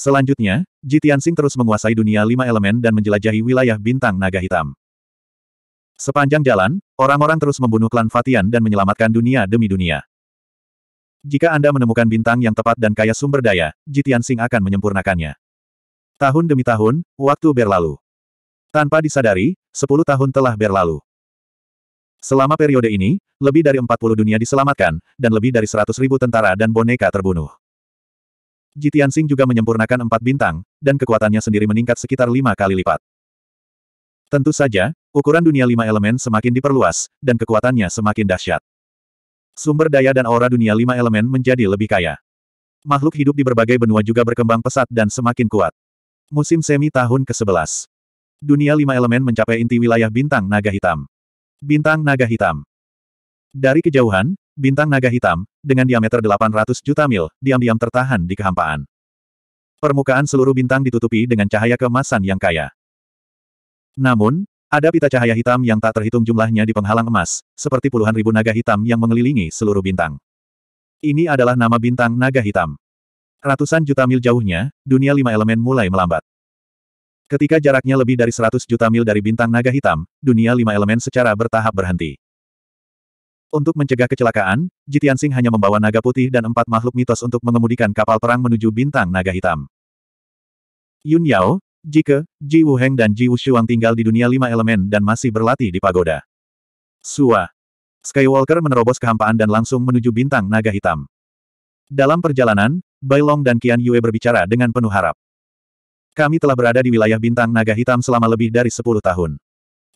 Selanjutnya, Ji Tianxing terus menguasai dunia lima elemen dan menjelajahi wilayah bintang naga hitam. Sepanjang jalan, orang-orang terus membunuh klan Fatian dan menyelamatkan dunia demi dunia. Jika Anda menemukan bintang yang tepat dan kaya sumber daya, Ji Tianxing akan menyempurnakannya. Tahun demi tahun, waktu berlalu. Tanpa disadari, 10 tahun telah berlalu. Selama periode ini, lebih dari 40 dunia diselamatkan, dan lebih dari 100 ribu tentara dan boneka terbunuh. Jitian Sing juga menyempurnakan empat bintang, dan kekuatannya sendiri meningkat sekitar lima kali lipat. Tentu saja, ukuran dunia lima elemen semakin diperluas, dan kekuatannya semakin dahsyat. Sumber daya dan aura dunia lima elemen menjadi lebih kaya. Makhluk hidup di berbagai benua juga berkembang pesat dan semakin kuat. Musim semi tahun ke-11. Dunia lima elemen mencapai inti wilayah bintang naga hitam. Bintang naga hitam. Dari kejauhan, bintang naga hitam, dengan diameter 800 juta mil, diam-diam tertahan di kehampaan. Permukaan seluruh bintang ditutupi dengan cahaya kemasan yang kaya. Namun, ada pita cahaya hitam yang tak terhitung jumlahnya di penghalang emas, seperti puluhan ribu naga hitam yang mengelilingi seluruh bintang. Ini adalah nama bintang naga hitam. Ratusan juta mil jauhnya, dunia lima elemen mulai melambat. Ketika jaraknya lebih dari 100 juta mil dari bintang naga hitam, dunia lima elemen secara bertahap berhenti. Untuk mencegah kecelakaan, Jitiansing hanya membawa naga putih dan empat makhluk mitos untuk mengemudikan kapal perang menuju bintang naga hitam. Yun Yao, Jike, Ji Wuheng dan Ji Wushuang tinggal di dunia lima elemen dan masih berlatih di pagoda. Sua. Skywalker menerobos kehampaan dan langsung menuju bintang naga hitam. Dalam perjalanan, Bailong dan Qian Yue berbicara dengan penuh harap. Kami telah berada di wilayah bintang naga hitam selama lebih dari sepuluh tahun.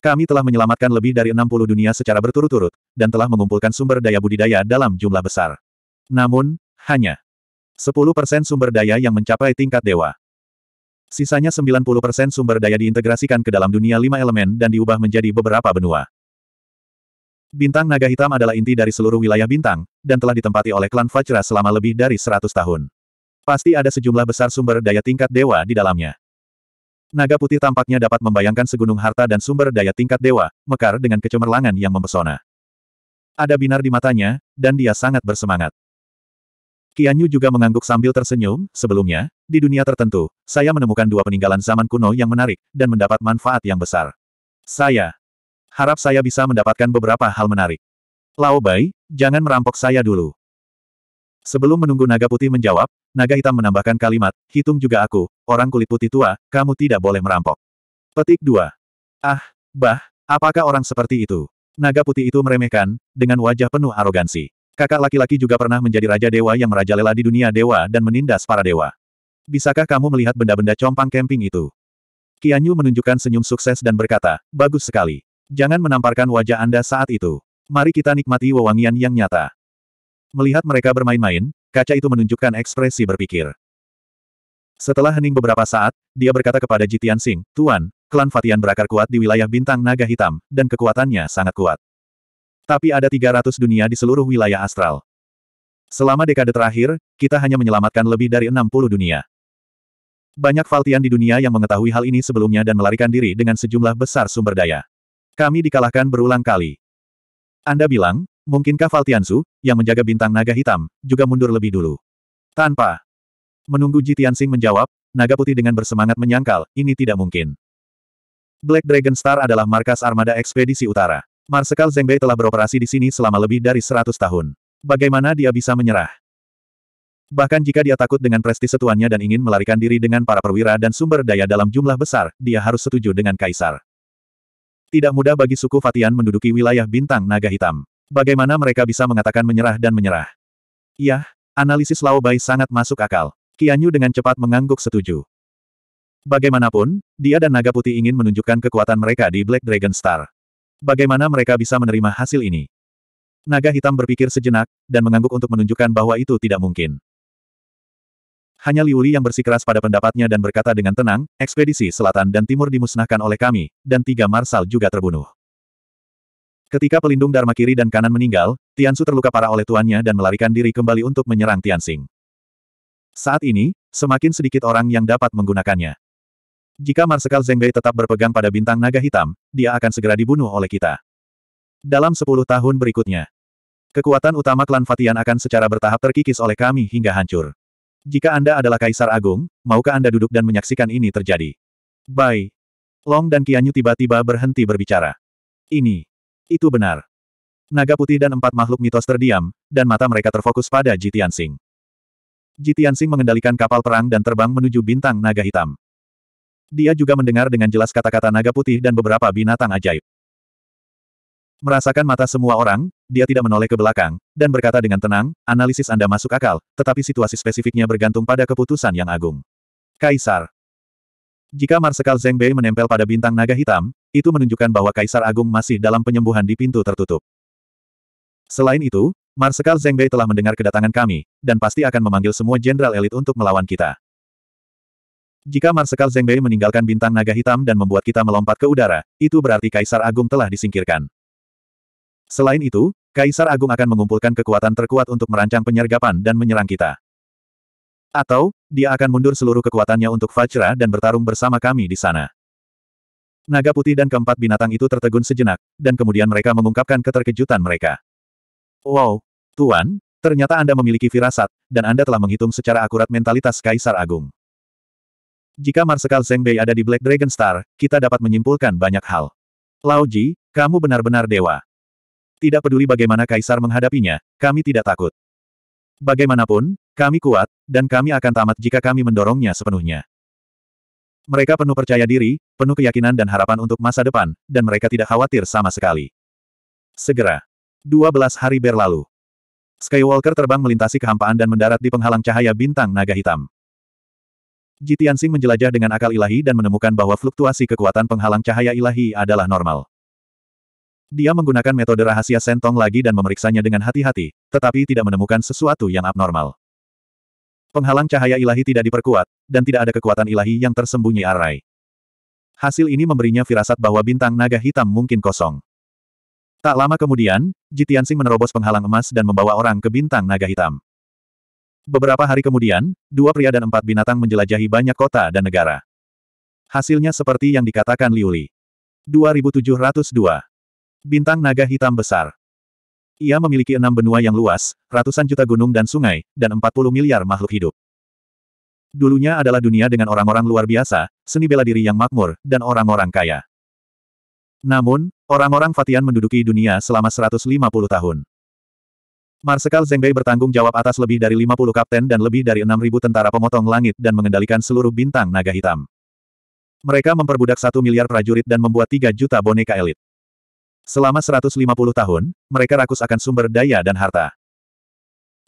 Kami telah menyelamatkan lebih dari 60 dunia secara berturut-turut, dan telah mengumpulkan sumber daya budidaya dalam jumlah besar. Namun, hanya 10% sumber daya yang mencapai tingkat dewa. Sisanya 90% sumber daya diintegrasikan ke dalam dunia lima elemen dan diubah menjadi beberapa benua. Bintang naga hitam adalah inti dari seluruh wilayah bintang, dan telah ditempati oleh klan Vajra selama lebih dari 100 tahun. Pasti ada sejumlah besar sumber daya tingkat dewa di dalamnya. Naga putih tampaknya dapat membayangkan segunung harta dan sumber daya tingkat dewa, mekar dengan kecemerlangan yang mempesona. Ada binar di matanya, dan dia sangat bersemangat. Qianyu juga mengangguk sambil tersenyum, sebelumnya, di dunia tertentu, saya menemukan dua peninggalan zaman kuno yang menarik, dan mendapat manfaat yang besar. Saya harap saya bisa mendapatkan beberapa hal menarik. Lao Bai, jangan merampok saya dulu. Sebelum menunggu naga putih menjawab, Naga hitam menambahkan kalimat, hitung juga aku, orang kulit putih tua, kamu tidak boleh merampok. Petik 2. Ah, bah, apakah orang seperti itu? Naga putih itu meremehkan, dengan wajah penuh arogansi. Kakak laki-laki juga pernah menjadi raja dewa yang merajalela di dunia dewa dan menindas para dewa. Bisakah kamu melihat benda-benda compang camping itu? Kianyu menunjukkan senyum sukses dan berkata, bagus sekali. Jangan menamparkan wajah Anda saat itu. Mari kita nikmati wewangian yang nyata. Melihat mereka bermain-main, Kaca itu menunjukkan ekspresi berpikir. Setelah hening beberapa saat, dia berkata kepada Jitian Sing, Tuan, klan Fatian berakar kuat di wilayah bintang naga hitam, dan kekuatannya sangat kuat. Tapi ada 300 dunia di seluruh wilayah astral. Selama dekade terakhir, kita hanya menyelamatkan lebih dari 60 dunia. Banyak Faltian di dunia yang mengetahui hal ini sebelumnya dan melarikan diri dengan sejumlah besar sumber daya. Kami dikalahkan berulang kali. Anda bilang, Mungkinkah Valtiansu, yang menjaga bintang naga hitam, juga mundur lebih dulu? Tanpa. Menunggu Jitiansing menjawab, naga putih dengan bersemangat menyangkal, ini tidak mungkin. Black Dragon Star adalah markas armada ekspedisi utara. Marsekal Zengbei telah beroperasi di sini selama lebih dari 100 tahun. Bagaimana dia bisa menyerah? Bahkan jika dia takut dengan prestise tuannya dan ingin melarikan diri dengan para perwira dan sumber daya dalam jumlah besar, dia harus setuju dengan kaisar. Tidak mudah bagi suku Fatian menduduki wilayah bintang naga hitam. Bagaimana mereka bisa mengatakan menyerah dan menyerah? Iya, analisis Lao Bai sangat masuk akal. Kianyu dengan cepat mengangguk setuju. Bagaimanapun, dia dan Naga Putih ingin menunjukkan kekuatan mereka di Black Dragon Star. Bagaimana mereka bisa menerima hasil ini? Naga Hitam berpikir sejenak, dan mengangguk untuk menunjukkan bahwa itu tidak mungkin. Hanya Liuli yang bersikeras pada pendapatnya dan berkata dengan tenang, ekspedisi selatan dan timur dimusnahkan oleh kami, dan tiga marsal juga terbunuh. Ketika pelindung Dharma kiri dan kanan meninggal, Tian Su terluka parah oleh tuannya dan melarikan diri kembali untuk menyerang Tian Tianxing. Saat ini, semakin sedikit orang yang dapat menggunakannya. Jika Marsekal Bei tetap berpegang pada bintang naga hitam, dia akan segera dibunuh oleh kita. Dalam sepuluh tahun berikutnya, kekuatan utama klan Fatian akan secara bertahap terkikis oleh kami hingga hancur. Jika Anda adalah Kaisar Agung, maukah Anda duduk dan menyaksikan ini terjadi? Bye. Long dan Kianyu tiba-tiba berhenti berbicara. Ini, itu benar. Naga putih dan empat makhluk mitos terdiam, dan mata mereka terfokus pada Jitian Sing. Jitian Sing mengendalikan kapal perang dan terbang menuju bintang naga hitam. Dia juga mendengar dengan jelas kata-kata naga putih dan beberapa binatang ajaib. Merasakan mata semua orang, dia tidak menoleh ke belakang, dan berkata dengan tenang, analisis Anda masuk akal, tetapi situasi spesifiknya bergantung pada keputusan yang agung. Kaisar. Jika Marsekal Zeng Bei menempel pada bintang naga hitam, itu menunjukkan bahwa Kaisar Agung masih dalam penyembuhan di pintu tertutup. Selain itu, Marsekal Zengbei telah mendengar kedatangan kami, dan pasti akan memanggil semua jenderal elit untuk melawan kita. Jika Marsekal Zengbei meninggalkan bintang naga hitam dan membuat kita melompat ke udara, itu berarti Kaisar Agung telah disingkirkan. Selain itu, Kaisar Agung akan mengumpulkan kekuatan terkuat untuk merancang penyergapan dan menyerang kita. Atau, dia akan mundur seluruh kekuatannya untuk Fajra dan bertarung bersama kami di sana. Naga putih dan keempat binatang itu tertegun sejenak, dan kemudian mereka mengungkapkan keterkejutan mereka. Wow, Tuan, ternyata Anda memiliki firasat, dan Anda telah menghitung secara akurat mentalitas Kaisar Agung. Jika Marsekal Zeng Bei ada di Black Dragon Star, kita dapat menyimpulkan banyak hal. Lao Ji, kamu benar-benar dewa. Tidak peduli bagaimana Kaisar menghadapinya, kami tidak takut. Bagaimanapun, kami kuat, dan kami akan tamat jika kami mendorongnya sepenuhnya. Mereka penuh percaya diri, penuh keyakinan dan harapan untuk masa depan, dan mereka tidak khawatir sama sekali. Segera. 12 hari berlalu. Skywalker terbang melintasi kehampaan dan mendarat di penghalang cahaya bintang naga hitam. Jitiansing menjelajah dengan akal ilahi dan menemukan bahwa fluktuasi kekuatan penghalang cahaya ilahi adalah normal. Dia menggunakan metode rahasia sentong lagi dan memeriksanya dengan hati-hati, tetapi tidak menemukan sesuatu yang abnormal. Penghalang cahaya ilahi tidak diperkuat, dan tidak ada kekuatan ilahi yang tersembunyi arai. Hasil ini memberinya firasat bahwa bintang naga hitam mungkin kosong. Tak lama kemudian, Jitiansing menerobos penghalang emas dan membawa orang ke bintang naga hitam. Beberapa hari kemudian, dua pria dan empat binatang menjelajahi banyak kota dan negara. Hasilnya seperti yang dikatakan Liuli. 2702. Bintang naga hitam besar. Ia memiliki enam benua yang luas, ratusan juta gunung dan sungai, dan 40 miliar makhluk hidup. Dulunya adalah dunia dengan orang-orang luar biasa, seni bela diri yang makmur, dan orang-orang kaya. Namun, orang-orang Fatian menduduki dunia selama 150 tahun. Marsekal Zengbei bertanggung jawab atas lebih dari 50 kapten dan lebih dari 6.000 tentara pemotong langit dan mengendalikan seluruh bintang naga hitam. Mereka memperbudak satu miliar prajurit dan membuat tiga juta boneka elit. Selama 150 tahun, mereka rakus akan sumber daya dan harta.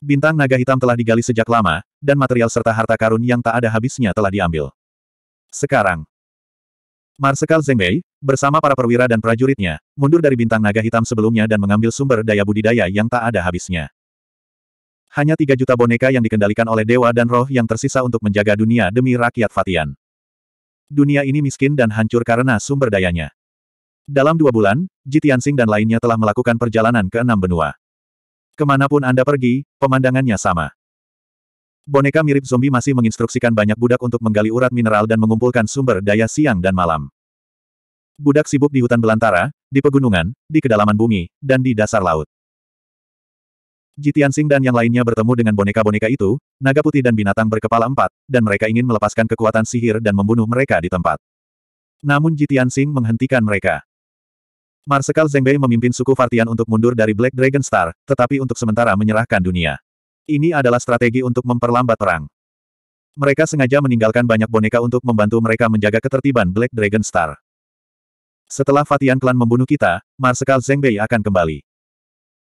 Bintang naga hitam telah digali sejak lama, dan material serta harta karun yang tak ada habisnya telah diambil. Sekarang, Marsekal Zeng bersama para perwira dan prajuritnya, mundur dari bintang naga hitam sebelumnya dan mengambil sumber daya budidaya yang tak ada habisnya. Hanya tiga juta boneka yang dikendalikan oleh dewa dan roh yang tersisa untuk menjaga dunia demi rakyat Fatian. Dunia ini miskin dan hancur karena sumber dayanya. Dalam dua bulan, Ji Tianxing dan lainnya telah melakukan perjalanan ke enam benua. Kemanapun Anda pergi, pemandangannya sama. Boneka mirip zombie masih menginstruksikan banyak budak untuk menggali urat mineral dan mengumpulkan sumber daya siang dan malam. Budak sibuk di hutan belantara, di pegunungan, di kedalaman bumi, dan di dasar laut. Ji Tianxing dan yang lainnya bertemu dengan boneka-boneka itu, naga putih dan binatang berkepala empat, dan mereka ingin melepaskan kekuatan sihir dan membunuh mereka di tempat. Namun Ji Tianxing menghentikan mereka. Marsekal Zengbei memimpin suku Vartian untuk mundur dari Black Dragon Star, tetapi untuk sementara menyerahkan dunia. Ini adalah strategi untuk memperlambat perang. Mereka sengaja meninggalkan banyak boneka untuk membantu mereka menjaga ketertiban Black Dragon Star. Setelah Fatian Klan membunuh kita, Marsekal Zengbei akan kembali.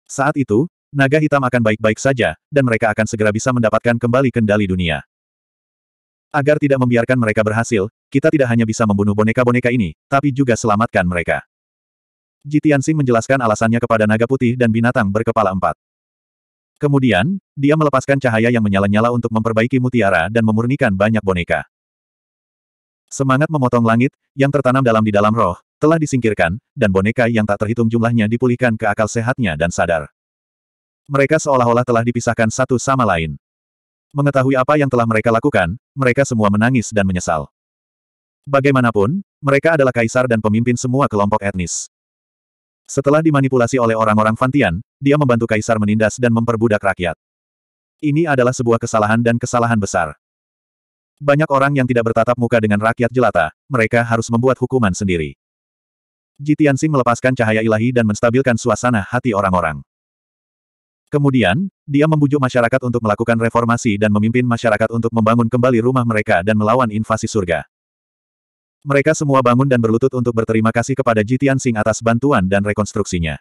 Saat itu, naga hitam akan baik-baik saja, dan mereka akan segera bisa mendapatkan kembali kendali dunia. Agar tidak membiarkan mereka berhasil, kita tidak hanya bisa membunuh boneka-boneka ini, tapi juga selamatkan mereka. Jitiansing menjelaskan alasannya kepada naga putih dan binatang berkepala empat. Kemudian, dia melepaskan cahaya yang menyala-nyala untuk memperbaiki mutiara dan memurnikan banyak boneka. Semangat memotong langit, yang tertanam dalam di dalam roh, telah disingkirkan, dan boneka yang tak terhitung jumlahnya dipulihkan ke akal sehatnya dan sadar. Mereka seolah-olah telah dipisahkan satu sama lain. Mengetahui apa yang telah mereka lakukan, mereka semua menangis dan menyesal. Bagaimanapun, mereka adalah kaisar dan pemimpin semua kelompok etnis. Setelah dimanipulasi oleh orang-orang Fantian, dia membantu kaisar menindas dan memperbudak rakyat. Ini adalah sebuah kesalahan dan kesalahan besar. Banyak orang yang tidak bertatap muka dengan rakyat jelata, mereka harus membuat hukuman sendiri. Jitiansing melepaskan cahaya ilahi dan menstabilkan suasana hati orang-orang. Kemudian, dia membujuk masyarakat untuk melakukan reformasi dan memimpin masyarakat untuk membangun kembali rumah mereka dan melawan invasi surga. Mereka semua bangun dan berlutut untuk berterima kasih kepada Jitian Sing atas bantuan dan rekonstruksinya.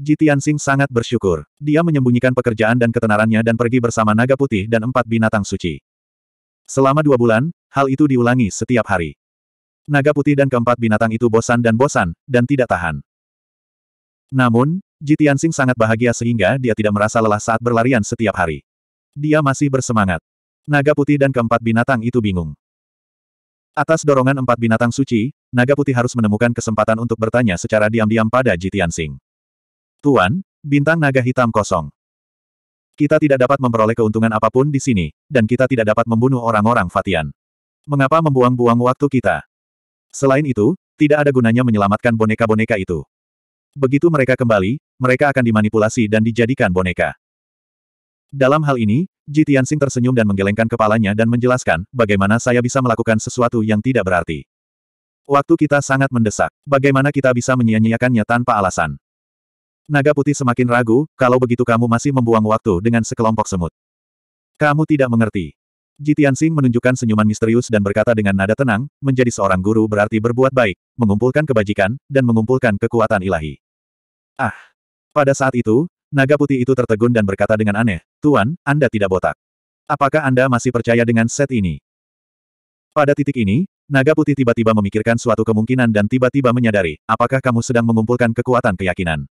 Jitian Sing sangat bersyukur. Dia menyembunyikan pekerjaan dan ketenarannya dan pergi bersama naga putih dan empat binatang suci. Selama dua bulan, hal itu diulangi setiap hari. Naga putih dan keempat binatang itu bosan dan bosan, dan tidak tahan. Namun, Jitian Sing sangat bahagia sehingga dia tidak merasa lelah saat berlarian setiap hari. Dia masih bersemangat. Naga putih dan keempat binatang itu bingung. Atas dorongan empat binatang suci, naga putih harus menemukan kesempatan untuk bertanya secara diam-diam pada Jitian Sing. Tuan, bintang naga hitam kosong. Kita tidak dapat memperoleh keuntungan apapun di sini, dan kita tidak dapat membunuh orang-orang Fatian. Mengapa membuang-buang waktu kita? Selain itu, tidak ada gunanya menyelamatkan boneka-boneka itu. Begitu mereka kembali, mereka akan dimanipulasi dan dijadikan boneka. Dalam hal ini, Ji Tianxing tersenyum dan menggelengkan kepalanya dan menjelaskan, bagaimana saya bisa melakukan sesuatu yang tidak berarti. Waktu kita sangat mendesak. Bagaimana kita bisa menyia-nyiakannya tanpa alasan? Naga putih semakin ragu, kalau begitu kamu masih membuang waktu dengan sekelompok semut. Kamu tidak mengerti. Ji Tianxing menunjukkan senyuman misterius dan berkata dengan nada tenang, menjadi seorang guru berarti berbuat baik, mengumpulkan kebajikan, dan mengumpulkan kekuatan ilahi. Ah! Pada saat itu, Naga putih itu tertegun dan berkata dengan aneh, Tuan, Anda tidak botak. Apakah Anda masih percaya dengan set ini? Pada titik ini, naga putih tiba-tiba memikirkan suatu kemungkinan dan tiba-tiba menyadari, apakah kamu sedang mengumpulkan kekuatan keyakinan.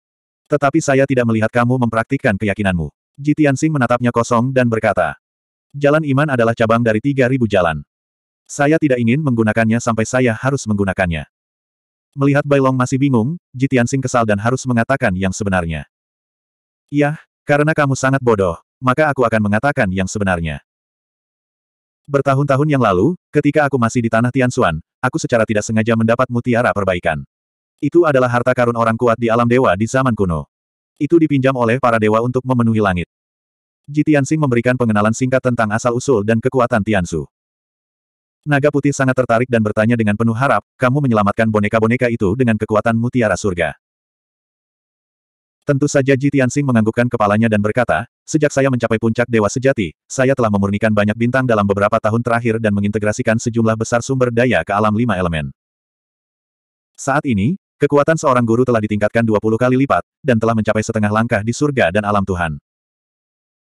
Tetapi saya tidak melihat kamu mempraktikkan keyakinanmu. Jitian menatapnya kosong dan berkata, Jalan iman adalah cabang dari 3.000 jalan. Saya tidak ingin menggunakannya sampai saya harus menggunakannya. Melihat Bailong masih bingung, Jitian kesal dan harus mengatakan yang sebenarnya. Yah, karena kamu sangat bodoh, maka aku akan mengatakan yang sebenarnya. Bertahun-tahun yang lalu, ketika aku masih di tanah Tianxuan, aku secara tidak sengaja mendapat mutiara perbaikan. Itu adalah harta karun orang kuat di alam dewa di zaman kuno. Itu dipinjam oleh para dewa untuk memenuhi langit. Ji Tianxing memberikan pengenalan singkat tentang asal-usul dan kekuatan Tiansu. Naga putih sangat tertarik dan bertanya dengan penuh harap, kamu menyelamatkan boneka-boneka itu dengan kekuatan mutiara surga. Tentu saja Ji Tianxing menganggukkan kepalanya dan berkata, sejak saya mencapai puncak Dewa Sejati, saya telah memurnikan banyak bintang dalam beberapa tahun terakhir dan mengintegrasikan sejumlah besar sumber daya ke alam lima elemen. Saat ini, kekuatan seorang guru telah ditingkatkan 20 kali lipat, dan telah mencapai setengah langkah di surga dan alam Tuhan.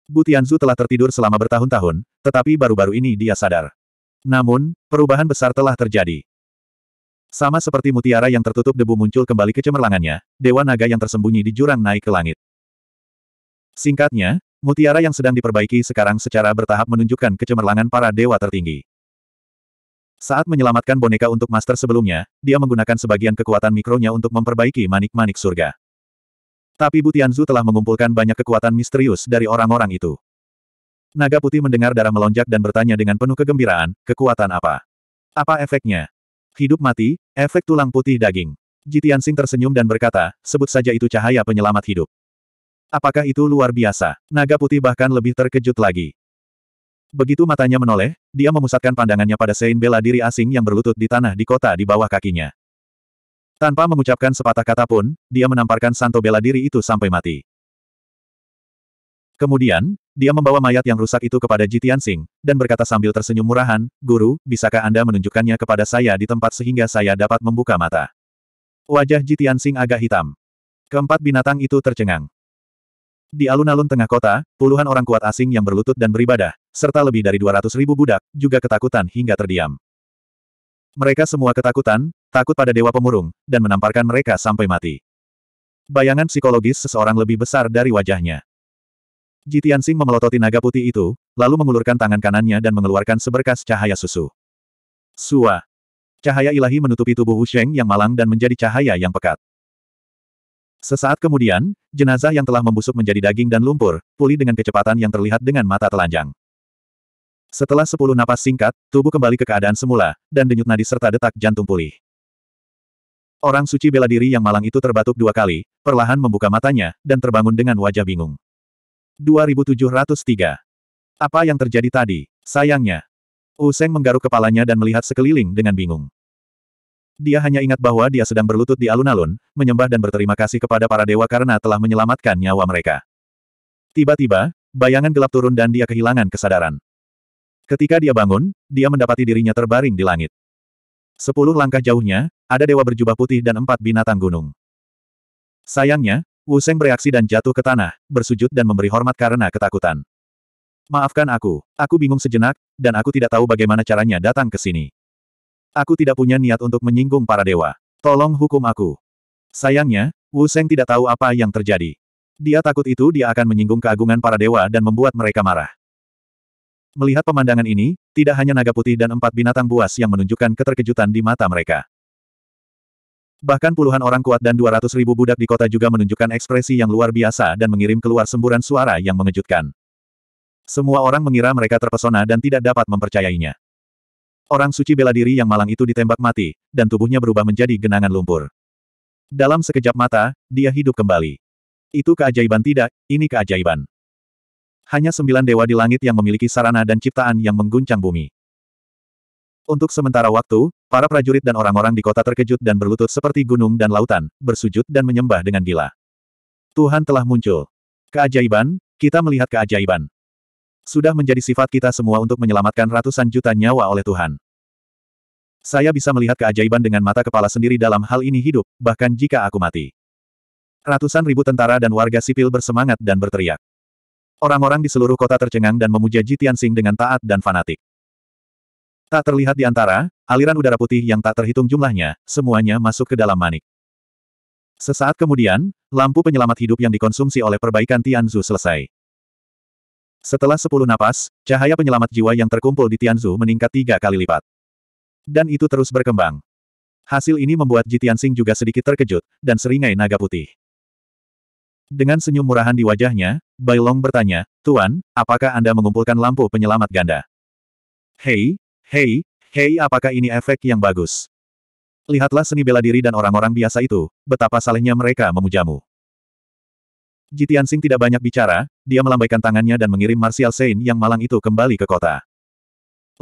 Bu Tianzu telah tertidur selama bertahun-tahun, tetapi baru-baru ini dia sadar. Namun, perubahan besar telah terjadi. Sama seperti mutiara yang tertutup debu muncul kembali kecemerlangannya, Dewa Naga yang tersembunyi di jurang naik ke langit. Singkatnya, mutiara yang sedang diperbaiki sekarang secara bertahap menunjukkan kecemerlangan para dewa tertinggi. Saat menyelamatkan boneka untuk master sebelumnya, dia menggunakan sebagian kekuatan mikronya untuk memperbaiki manik-manik surga. Tapi Butianzu telah mengumpulkan banyak kekuatan misterius dari orang-orang itu. Naga putih mendengar darah melonjak dan bertanya dengan penuh kegembiraan, kekuatan apa? Apa efeknya? Hidup mati, efek tulang putih daging. jitian sing tersenyum dan berkata, sebut saja itu cahaya penyelamat hidup. Apakah itu luar biasa? Naga putih bahkan lebih terkejut lagi. Begitu matanya menoleh, dia memusatkan pandangannya pada Sein bela diri asing yang berlutut di tanah di kota di bawah kakinya. Tanpa mengucapkan sepatah kata pun, dia menamparkan santo bela diri itu sampai mati. Kemudian, dia membawa mayat yang rusak itu kepada Ji Tianxing, dan berkata sambil tersenyum murahan, Guru, bisakah Anda menunjukkannya kepada saya di tempat sehingga saya dapat membuka mata? Wajah Ji Tianxing agak hitam. Keempat binatang itu tercengang. Di alun-alun tengah kota, puluhan orang kuat asing yang berlutut dan beribadah, serta lebih dari 200 ribu budak, juga ketakutan hingga terdiam. Mereka semua ketakutan, takut pada dewa pemurung, dan menamparkan mereka sampai mati. Bayangan psikologis seseorang lebih besar dari wajahnya. Ji Tianxing memelototi naga putih itu, lalu mengulurkan tangan kanannya dan mengeluarkan seberkas cahaya susu. Sua. Cahaya ilahi menutupi tubuh Wu Sheng yang malang dan menjadi cahaya yang pekat. Sesaat kemudian, jenazah yang telah membusuk menjadi daging dan lumpur, pulih dengan kecepatan yang terlihat dengan mata telanjang. Setelah sepuluh napas singkat, tubuh kembali ke keadaan semula, dan denyut nadi serta detak jantung pulih. Orang suci bela diri yang malang itu terbatuk dua kali, perlahan membuka matanya, dan terbangun dengan wajah bingung. 2703. Apa yang terjadi tadi? Sayangnya. Useng menggaruk kepalanya dan melihat sekeliling dengan bingung. Dia hanya ingat bahwa dia sedang berlutut di alun-alun, menyembah dan berterima kasih kepada para dewa karena telah menyelamatkan nyawa mereka. Tiba-tiba, bayangan gelap turun dan dia kehilangan kesadaran. Ketika dia bangun, dia mendapati dirinya terbaring di langit. Sepuluh langkah jauhnya, ada dewa berjubah putih dan empat binatang gunung. Sayangnya, Wu Seng bereaksi dan jatuh ke tanah, bersujud dan memberi hormat karena ketakutan. Maafkan aku, aku bingung sejenak, dan aku tidak tahu bagaimana caranya datang ke sini. Aku tidak punya niat untuk menyinggung para dewa. Tolong hukum aku. Sayangnya, Wu Seng tidak tahu apa yang terjadi. Dia takut itu dia akan menyinggung keagungan para dewa dan membuat mereka marah. Melihat pemandangan ini, tidak hanya naga putih dan empat binatang buas yang menunjukkan keterkejutan di mata mereka. Bahkan puluhan orang kuat dan 200 ribu budak di kota juga menunjukkan ekspresi yang luar biasa dan mengirim keluar semburan suara yang mengejutkan. Semua orang mengira mereka terpesona dan tidak dapat mempercayainya. Orang suci bela diri yang malang itu ditembak mati, dan tubuhnya berubah menjadi genangan lumpur. Dalam sekejap mata, dia hidup kembali. Itu keajaiban tidak, ini keajaiban. Hanya sembilan dewa di langit yang memiliki sarana dan ciptaan yang mengguncang bumi. Untuk sementara waktu, para prajurit dan orang-orang di kota terkejut dan berlutut seperti gunung dan lautan, bersujud dan menyembah dengan gila. Tuhan telah muncul. Keajaiban, kita melihat keajaiban. Sudah menjadi sifat kita semua untuk menyelamatkan ratusan juta nyawa oleh Tuhan. Saya bisa melihat keajaiban dengan mata kepala sendiri dalam hal ini hidup, bahkan jika aku mati. Ratusan ribu tentara dan warga sipil bersemangat dan berteriak. Orang-orang di seluruh kota tercengang dan memuja Jitian Sing dengan taat dan fanatik. Tak terlihat di antara, aliran udara putih yang tak terhitung jumlahnya, semuanya masuk ke dalam manik. Sesaat kemudian, lampu penyelamat hidup yang dikonsumsi oleh perbaikan Tianzu selesai. Setelah sepuluh napas, cahaya penyelamat jiwa yang terkumpul di Tianzu meningkat tiga kali lipat. Dan itu terus berkembang. Hasil ini membuat Ji Tianxing juga sedikit terkejut, dan seringai naga putih. Dengan senyum murahan di wajahnya, Bailong bertanya, Tuan, apakah Anda mengumpulkan lampu penyelamat ganda? Hei, Hei, hei apakah ini efek yang bagus? Lihatlah seni bela diri dan orang-orang biasa itu, betapa salehnya mereka memujamu. Jitian Sing tidak banyak bicara, dia melambaikan tangannya dan mengirim Martial Sein yang malang itu kembali ke kota.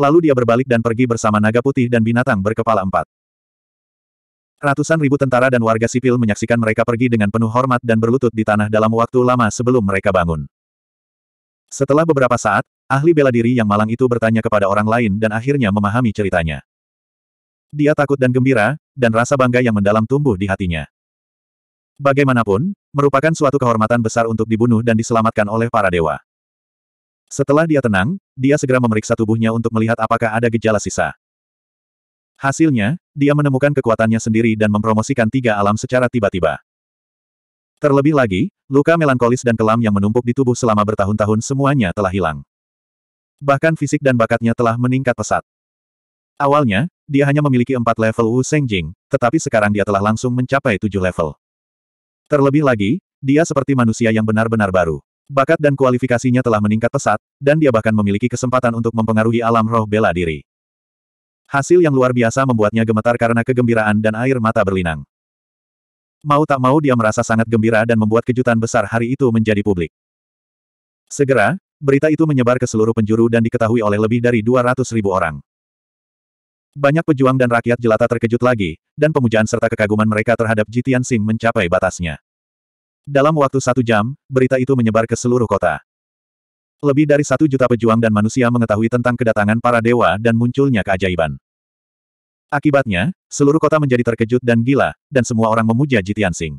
Lalu dia berbalik dan pergi bersama naga putih dan binatang berkepala empat. Ratusan ribu tentara dan warga sipil menyaksikan mereka pergi dengan penuh hormat dan berlutut di tanah dalam waktu lama sebelum mereka bangun. Setelah beberapa saat, ahli bela diri yang malang itu bertanya kepada orang lain dan akhirnya memahami ceritanya. Dia takut dan gembira, dan rasa bangga yang mendalam tumbuh di hatinya. Bagaimanapun, merupakan suatu kehormatan besar untuk dibunuh dan diselamatkan oleh para dewa. Setelah dia tenang, dia segera memeriksa tubuhnya untuk melihat apakah ada gejala sisa. Hasilnya, dia menemukan kekuatannya sendiri dan mempromosikan tiga alam secara tiba-tiba. Terlebih lagi, luka melankolis dan kelam yang menumpuk di tubuh selama bertahun-tahun semuanya telah hilang. Bahkan fisik dan bakatnya telah meningkat pesat. Awalnya, dia hanya memiliki empat level Wu Jing, tetapi sekarang dia telah langsung mencapai tujuh level. Terlebih lagi, dia seperti manusia yang benar-benar baru. Bakat dan kualifikasinya telah meningkat pesat, dan dia bahkan memiliki kesempatan untuk mempengaruhi alam roh bela diri. Hasil yang luar biasa membuatnya gemetar karena kegembiraan dan air mata berlinang. Mau tak mau dia merasa sangat gembira dan membuat kejutan besar hari itu menjadi publik. Segera, berita itu menyebar ke seluruh penjuru dan diketahui oleh lebih dari 200 ribu orang. Banyak pejuang dan rakyat jelata terkejut lagi, dan pemujaan serta kekaguman mereka terhadap Jitian Sing mencapai batasnya. Dalam waktu satu jam, berita itu menyebar ke seluruh kota. Lebih dari satu juta pejuang dan manusia mengetahui tentang kedatangan para dewa dan munculnya keajaiban. Akibatnya, seluruh kota menjadi terkejut dan gila, dan semua orang memuja Jitian Sing.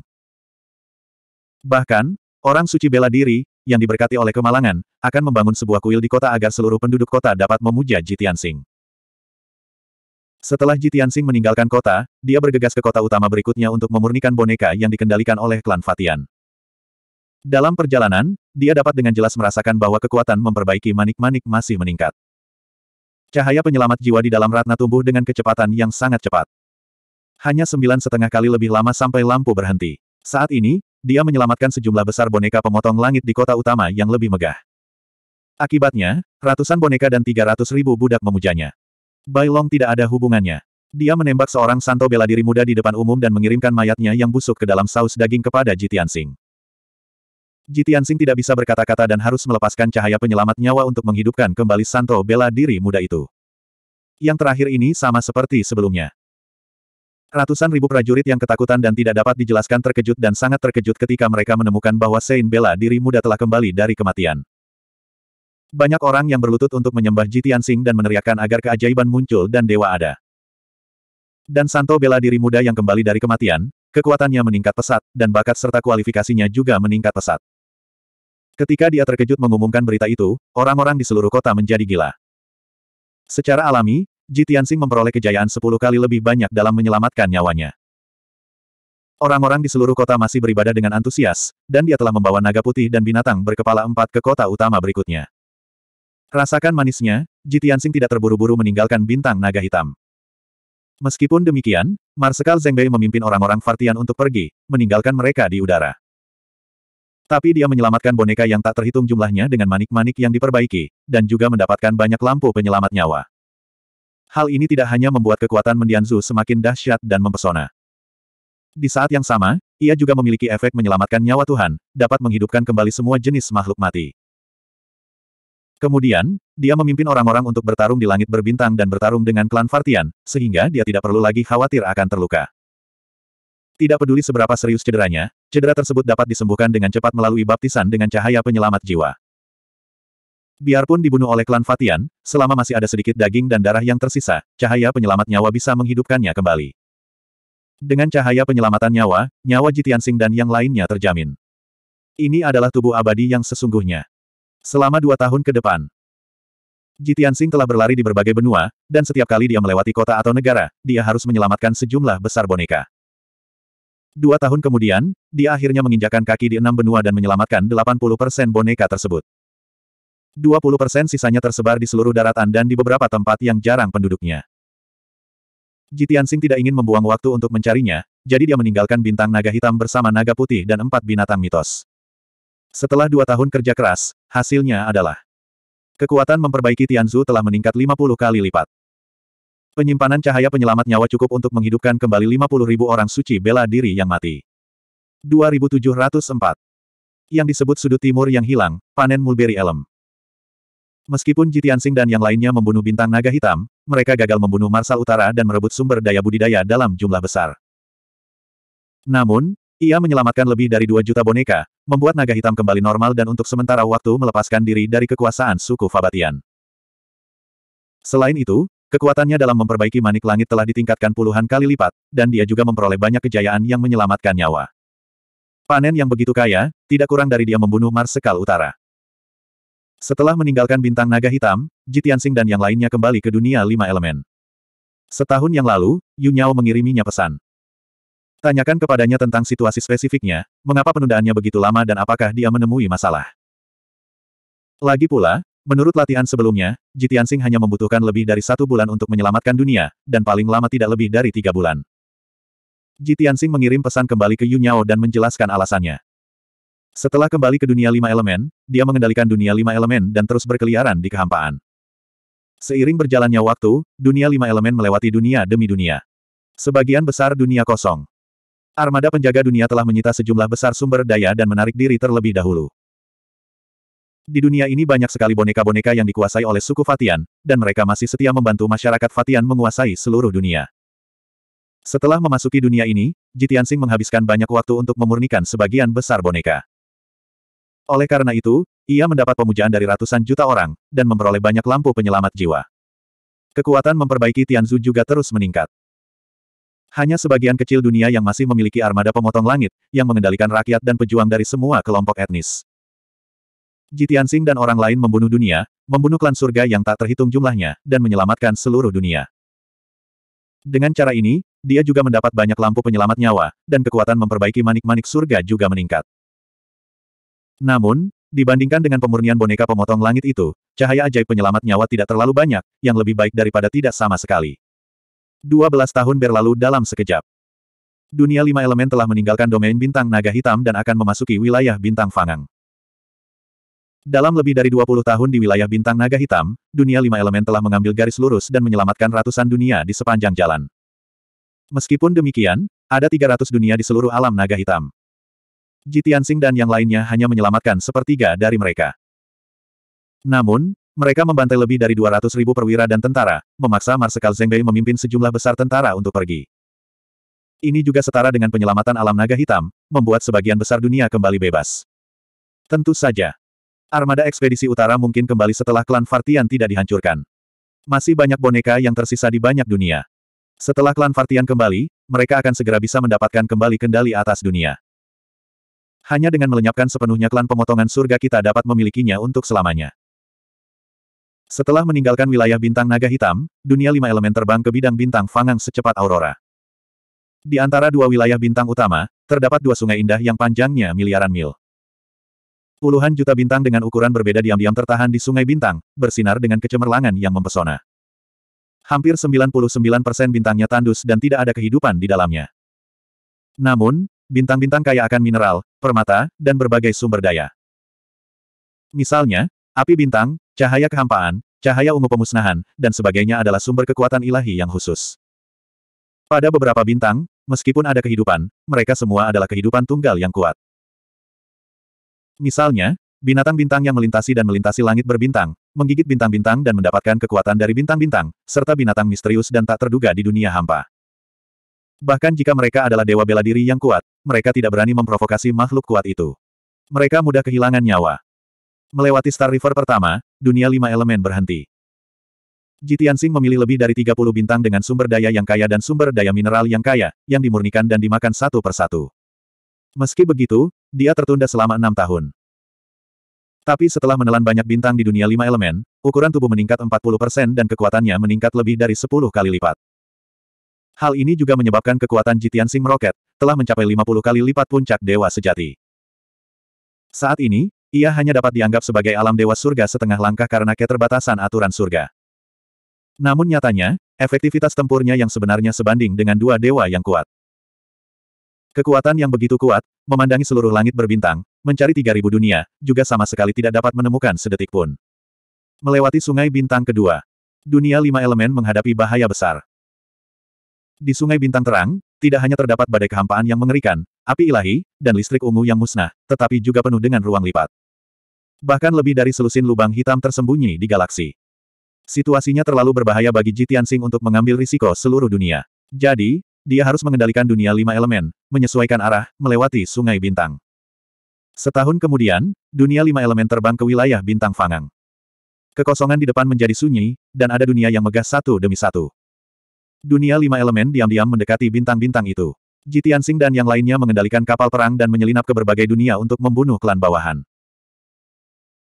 Bahkan, orang suci bela diri, yang diberkati oleh kemalangan, akan membangun sebuah kuil di kota agar seluruh penduduk kota dapat memuja Jitian Sing. Setelah Jitian Sing meninggalkan kota, dia bergegas ke kota utama berikutnya untuk memurnikan boneka yang dikendalikan oleh klan Fatian. Dalam perjalanan, dia dapat dengan jelas merasakan bahwa kekuatan memperbaiki manik-manik masih meningkat. Cahaya penyelamat jiwa di dalam Ratna tumbuh dengan kecepatan yang sangat cepat. Hanya sembilan setengah kali lebih lama sampai lampu berhenti. Saat ini, dia menyelamatkan sejumlah besar boneka pemotong langit di kota utama yang lebih megah. Akibatnya, ratusan boneka dan 300 ribu budak memujanya. Bailong tidak ada hubungannya. Dia menembak seorang santo bela diri muda di depan umum dan mengirimkan mayatnya yang busuk ke dalam saus daging kepada Jitian Sing. Jitian Jitiansing tidak bisa berkata-kata dan harus melepaskan cahaya penyelamat nyawa untuk menghidupkan kembali Santo bela diri muda itu. Yang terakhir ini sama seperti sebelumnya. Ratusan ribu prajurit yang ketakutan dan tidak dapat dijelaskan terkejut dan sangat terkejut ketika mereka menemukan bahwa Sein bela diri muda telah kembali dari kematian. Banyak orang yang berlutut untuk menyembah Jitian Sing dan meneriakkan agar keajaiban muncul dan dewa ada. Dan Santo bela diri muda yang kembali dari kematian, Kekuatannya meningkat pesat, dan bakat serta kualifikasinya juga meningkat pesat. Ketika dia terkejut mengumumkan berita itu, orang-orang di seluruh kota menjadi gila. Secara alami, Ji Tianxing memperoleh kejayaan sepuluh kali lebih banyak dalam menyelamatkan nyawanya. Orang-orang di seluruh kota masih beribadah dengan antusias, dan dia telah membawa naga putih dan binatang berkepala empat ke kota utama berikutnya. Rasakan manisnya, Ji Tianxing tidak terburu-buru meninggalkan bintang naga hitam. Meskipun demikian, Marsekal Zengbei memimpin orang-orang Fartian untuk pergi, meninggalkan mereka di udara. Tapi dia menyelamatkan boneka yang tak terhitung jumlahnya dengan manik-manik yang diperbaiki, dan juga mendapatkan banyak lampu penyelamat nyawa. Hal ini tidak hanya membuat kekuatan Mendianzu semakin dahsyat dan mempesona. Di saat yang sama, ia juga memiliki efek menyelamatkan nyawa Tuhan, dapat menghidupkan kembali semua jenis makhluk mati. Kemudian, dia memimpin orang-orang untuk bertarung di langit berbintang dan bertarung dengan klan Fartian, sehingga dia tidak perlu lagi khawatir akan terluka. Tidak peduli seberapa serius cederanya, Cedera tersebut dapat disembuhkan dengan cepat melalui baptisan dengan cahaya penyelamat jiwa. Biarpun dibunuh oleh klan Fatian, selama masih ada sedikit daging dan darah yang tersisa, cahaya penyelamat nyawa bisa menghidupkannya kembali. Dengan cahaya penyelamatan nyawa, nyawa Jitian Sing dan yang lainnya terjamin. Ini adalah tubuh abadi yang sesungguhnya. Selama dua tahun ke depan, Jitian Sing telah berlari di berbagai benua, dan setiap kali dia melewati kota atau negara, dia harus menyelamatkan sejumlah besar boneka. Dua tahun kemudian, dia akhirnya menginjakan kaki di enam benua dan menyelamatkan 80% boneka tersebut. 20% sisanya tersebar di seluruh daratan dan di beberapa tempat yang jarang penduduknya. Jitian Sing tidak ingin membuang waktu untuk mencarinya, jadi dia meninggalkan bintang naga hitam bersama naga putih dan empat binatang mitos. Setelah dua tahun kerja keras, hasilnya adalah kekuatan memperbaiki Tianzu telah meningkat 50 kali lipat. Penyimpanan cahaya penyelamat nyawa cukup untuk menghidupkan kembali 50.000 orang suci bela diri yang mati. 2704. Yang disebut sudut timur yang hilang, panen mulberry elm. Meskipun Jitiansing dan yang lainnya membunuh bintang naga hitam, mereka gagal membunuh Marsal Utara dan merebut sumber daya budidaya dalam jumlah besar. Namun, ia menyelamatkan lebih dari 2 juta boneka, membuat naga hitam kembali normal dan untuk sementara waktu melepaskan diri dari kekuasaan suku Fabatian. Selain itu, Kekuatannya dalam memperbaiki manik langit telah ditingkatkan puluhan kali lipat, dan dia juga memperoleh banyak kejayaan yang menyelamatkan nyawa. Panen yang begitu kaya, tidak kurang dari dia membunuh Marsekal Utara. Setelah meninggalkan bintang naga hitam, Jitiansing dan yang lainnya kembali ke dunia lima elemen. Setahun yang lalu, Yunyao mengiriminya pesan. Tanyakan kepadanya tentang situasi spesifiknya, mengapa penundaannya begitu lama dan apakah dia menemui masalah. Lagi pula, Menurut latihan sebelumnya, Jitian hanya membutuhkan lebih dari satu bulan untuk menyelamatkan dunia, dan paling lama tidak lebih dari tiga bulan. Jitian mengirim pesan kembali ke Yunyao dan menjelaskan alasannya. Setelah kembali ke dunia lima elemen, dia mengendalikan dunia lima elemen dan terus berkeliaran di kehampaan. Seiring berjalannya waktu, dunia lima elemen melewati dunia demi dunia. Sebagian besar dunia kosong. Armada penjaga dunia telah menyita sejumlah besar sumber daya dan menarik diri terlebih dahulu. Di dunia ini banyak sekali boneka-boneka yang dikuasai oleh suku Fatian, dan mereka masih setia membantu masyarakat Fatian menguasai seluruh dunia. Setelah memasuki dunia ini, Jitiansing menghabiskan banyak waktu untuk memurnikan sebagian besar boneka. Oleh karena itu, ia mendapat pemujaan dari ratusan juta orang, dan memperoleh banyak lampu penyelamat jiwa. Kekuatan memperbaiki Tianzu juga terus meningkat. Hanya sebagian kecil dunia yang masih memiliki armada pemotong langit, yang mengendalikan rakyat dan pejuang dari semua kelompok etnis. Jitian Sing dan orang lain membunuh dunia, membunuh klan surga yang tak terhitung jumlahnya, dan menyelamatkan seluruh dunia. Dengan cara ini, dia juga mendapat banyak lampu penyelamat nyawa, dan kekuatan memperbaiki manik-manik surga juga meningkat. Namun, dibandingkan dengan pemurnian boneka pemotong langit itu, cahaya ajaib penyelamat nyawa tidak terlalu banyak, yang lebih baik daripada tidak sama sekali. 12 tahun berlalu dalam sekejap. Dunia lima elemen telah meninggalkan domain bintang naga hitam dan akan memasuki wilayah bintang fangang. Dalam lebih dari 20 tahun di wilayah bintang naga hitam, dunia lima elemen telah mengambil garis lurus dan menyelamatkan ratusan dunia di sepanjang jalan. Meskipun demikian, ada 300 dunia di seluruh alam naga hitam. Jitiansing dan yang lainnya hanya menyelamatkan sepertiga dari mereka. Namun, mereka membantai lebih dari 200 ribu perwira dan tentara, memaksa Marsekal Zengbei memimpin sejumlah besar tentara untuk pergi. Ini juga setara dengan penyelamatan alam naga hitam, membuat sebagian besar dunia kembali bebas. Tentu saja, Armada ekspedisi utara mungkin kembali setelah klan Fartian tidak dihancurkan. Masih banyak boneka yang tersisa di banyak dunia. Setelah klan Fartian kembali, mereka akan segera bisa mendapatkan kembali kendali atas dunia. Hanya dengan melenyapkan sepenuhnya klan pemotongan surga kita dapat memilikinya untuk selamanya. Setelah meninggalkan wilayah bintang naga hitam, dunia lima elemen terbang ke bidang bintang Fangang secepat aurora. Di antara dua wilayah bintang utama, terdapat dua sungai indah yang panjangnya miliaran mil. Puluhan juta bintang dengan ukuran berbeda diam-diam tertahan di sungai bintang, bersinar dengan kecemerlangan yang mempesona. Hampir 99% bintangnya tandus dan tidak ada kehidupan di dalamnya. Namun, bintang-bintang kaya akan mineral, permata, dan berbagai sumber daya. Misalnya, api bintang, cahaya kehampaan, cahaya ungu pemusnahan, dan sebagainya adalah sumber kekuatan ilahi yang khusus. Pada beberapa bintang, meskipun ada kehidupan, mereka semua adalah kehidupan tunggal yang kuat. Misalnya, binatang bintang yang melintasi dan melintasi langit berbintang, menggigit bintang-bintang dan mendapatkan kekuatan dari bintang-bintang, serta binatang misterius dan tak terduga di dunia hampa. Bahkan jika mereka adalah dewa bela diri yang kuat, mereka tidak berani memprovokasi makhluk kuat itu. Mereka mudah kehilangan nyawa. Melewati Star River pertama, dunia lima elemen berhenti. Jitian Singh memilih lebih dari 30 bintang dengan sumber daya yang kaya dan sumber daya mineral yang kaya, yang dimurnikan dan dimakan satu persatu. Meski begitu, dia tertunda selama enam tahun. Tapi setelah menelan banyak bintang di dunia lima elemen, ukuran tubuh meningkat 40% dan kekuatannya meningkat lebih dari 10 kali lipat. Hal ini juga menyebabkan kekuatan Jitian Sing meroket, telah mencapai 50 kali lipat puncak dewa sejati. Saat ini, ia hanya dapat dianggap sebagai alam dewa surga setengah langkah karena keterbatasan aturan surga. Namun nyatanya, efektivitas tempurnya yang sebenarnya sebanding dengan dua dewa yang kuat. Kekuatan yang begitu kuat, memandangi seluruh langit berbintang, mencari tiga ribu dunia, juga sama sekali tidak dapat menemukan sedetik pun. Melewati sungai bintang kedua. Dunia lima elemen menghadapi bahaya besar. Di sungai bintang terang, tidak hanya terdapat badai kehampaan yang mengerikan, api ilahi, dan listrik ungu yang musnah, tetapi juga penuh dengan ruang lipat. Bahkan lebih dari selusin lubang hitam tersembunyi di galaksi. Situasinya terlalu berbahaya bagi Jitian Sing untuk mengambil risiko seluruh dunia. Jadi, dia harus mengendalikan dunia lima elemen, menyesuaikan arah, melewati sungai bintang. Setahun kemudian, dunia lima elemen terbang ke wilayah bintang Fangang. Kekosongan di depan menjadi sunyi, dan ada dunia yang megah satu demi satu. Dunia lima elemen diam-diam mendekati bintang-bintang itu. Jitian Sing dan yang lainnya mengendalikan kapal perang dan menyelinap ke berbagai dunia untuk membunuh klan bawahan.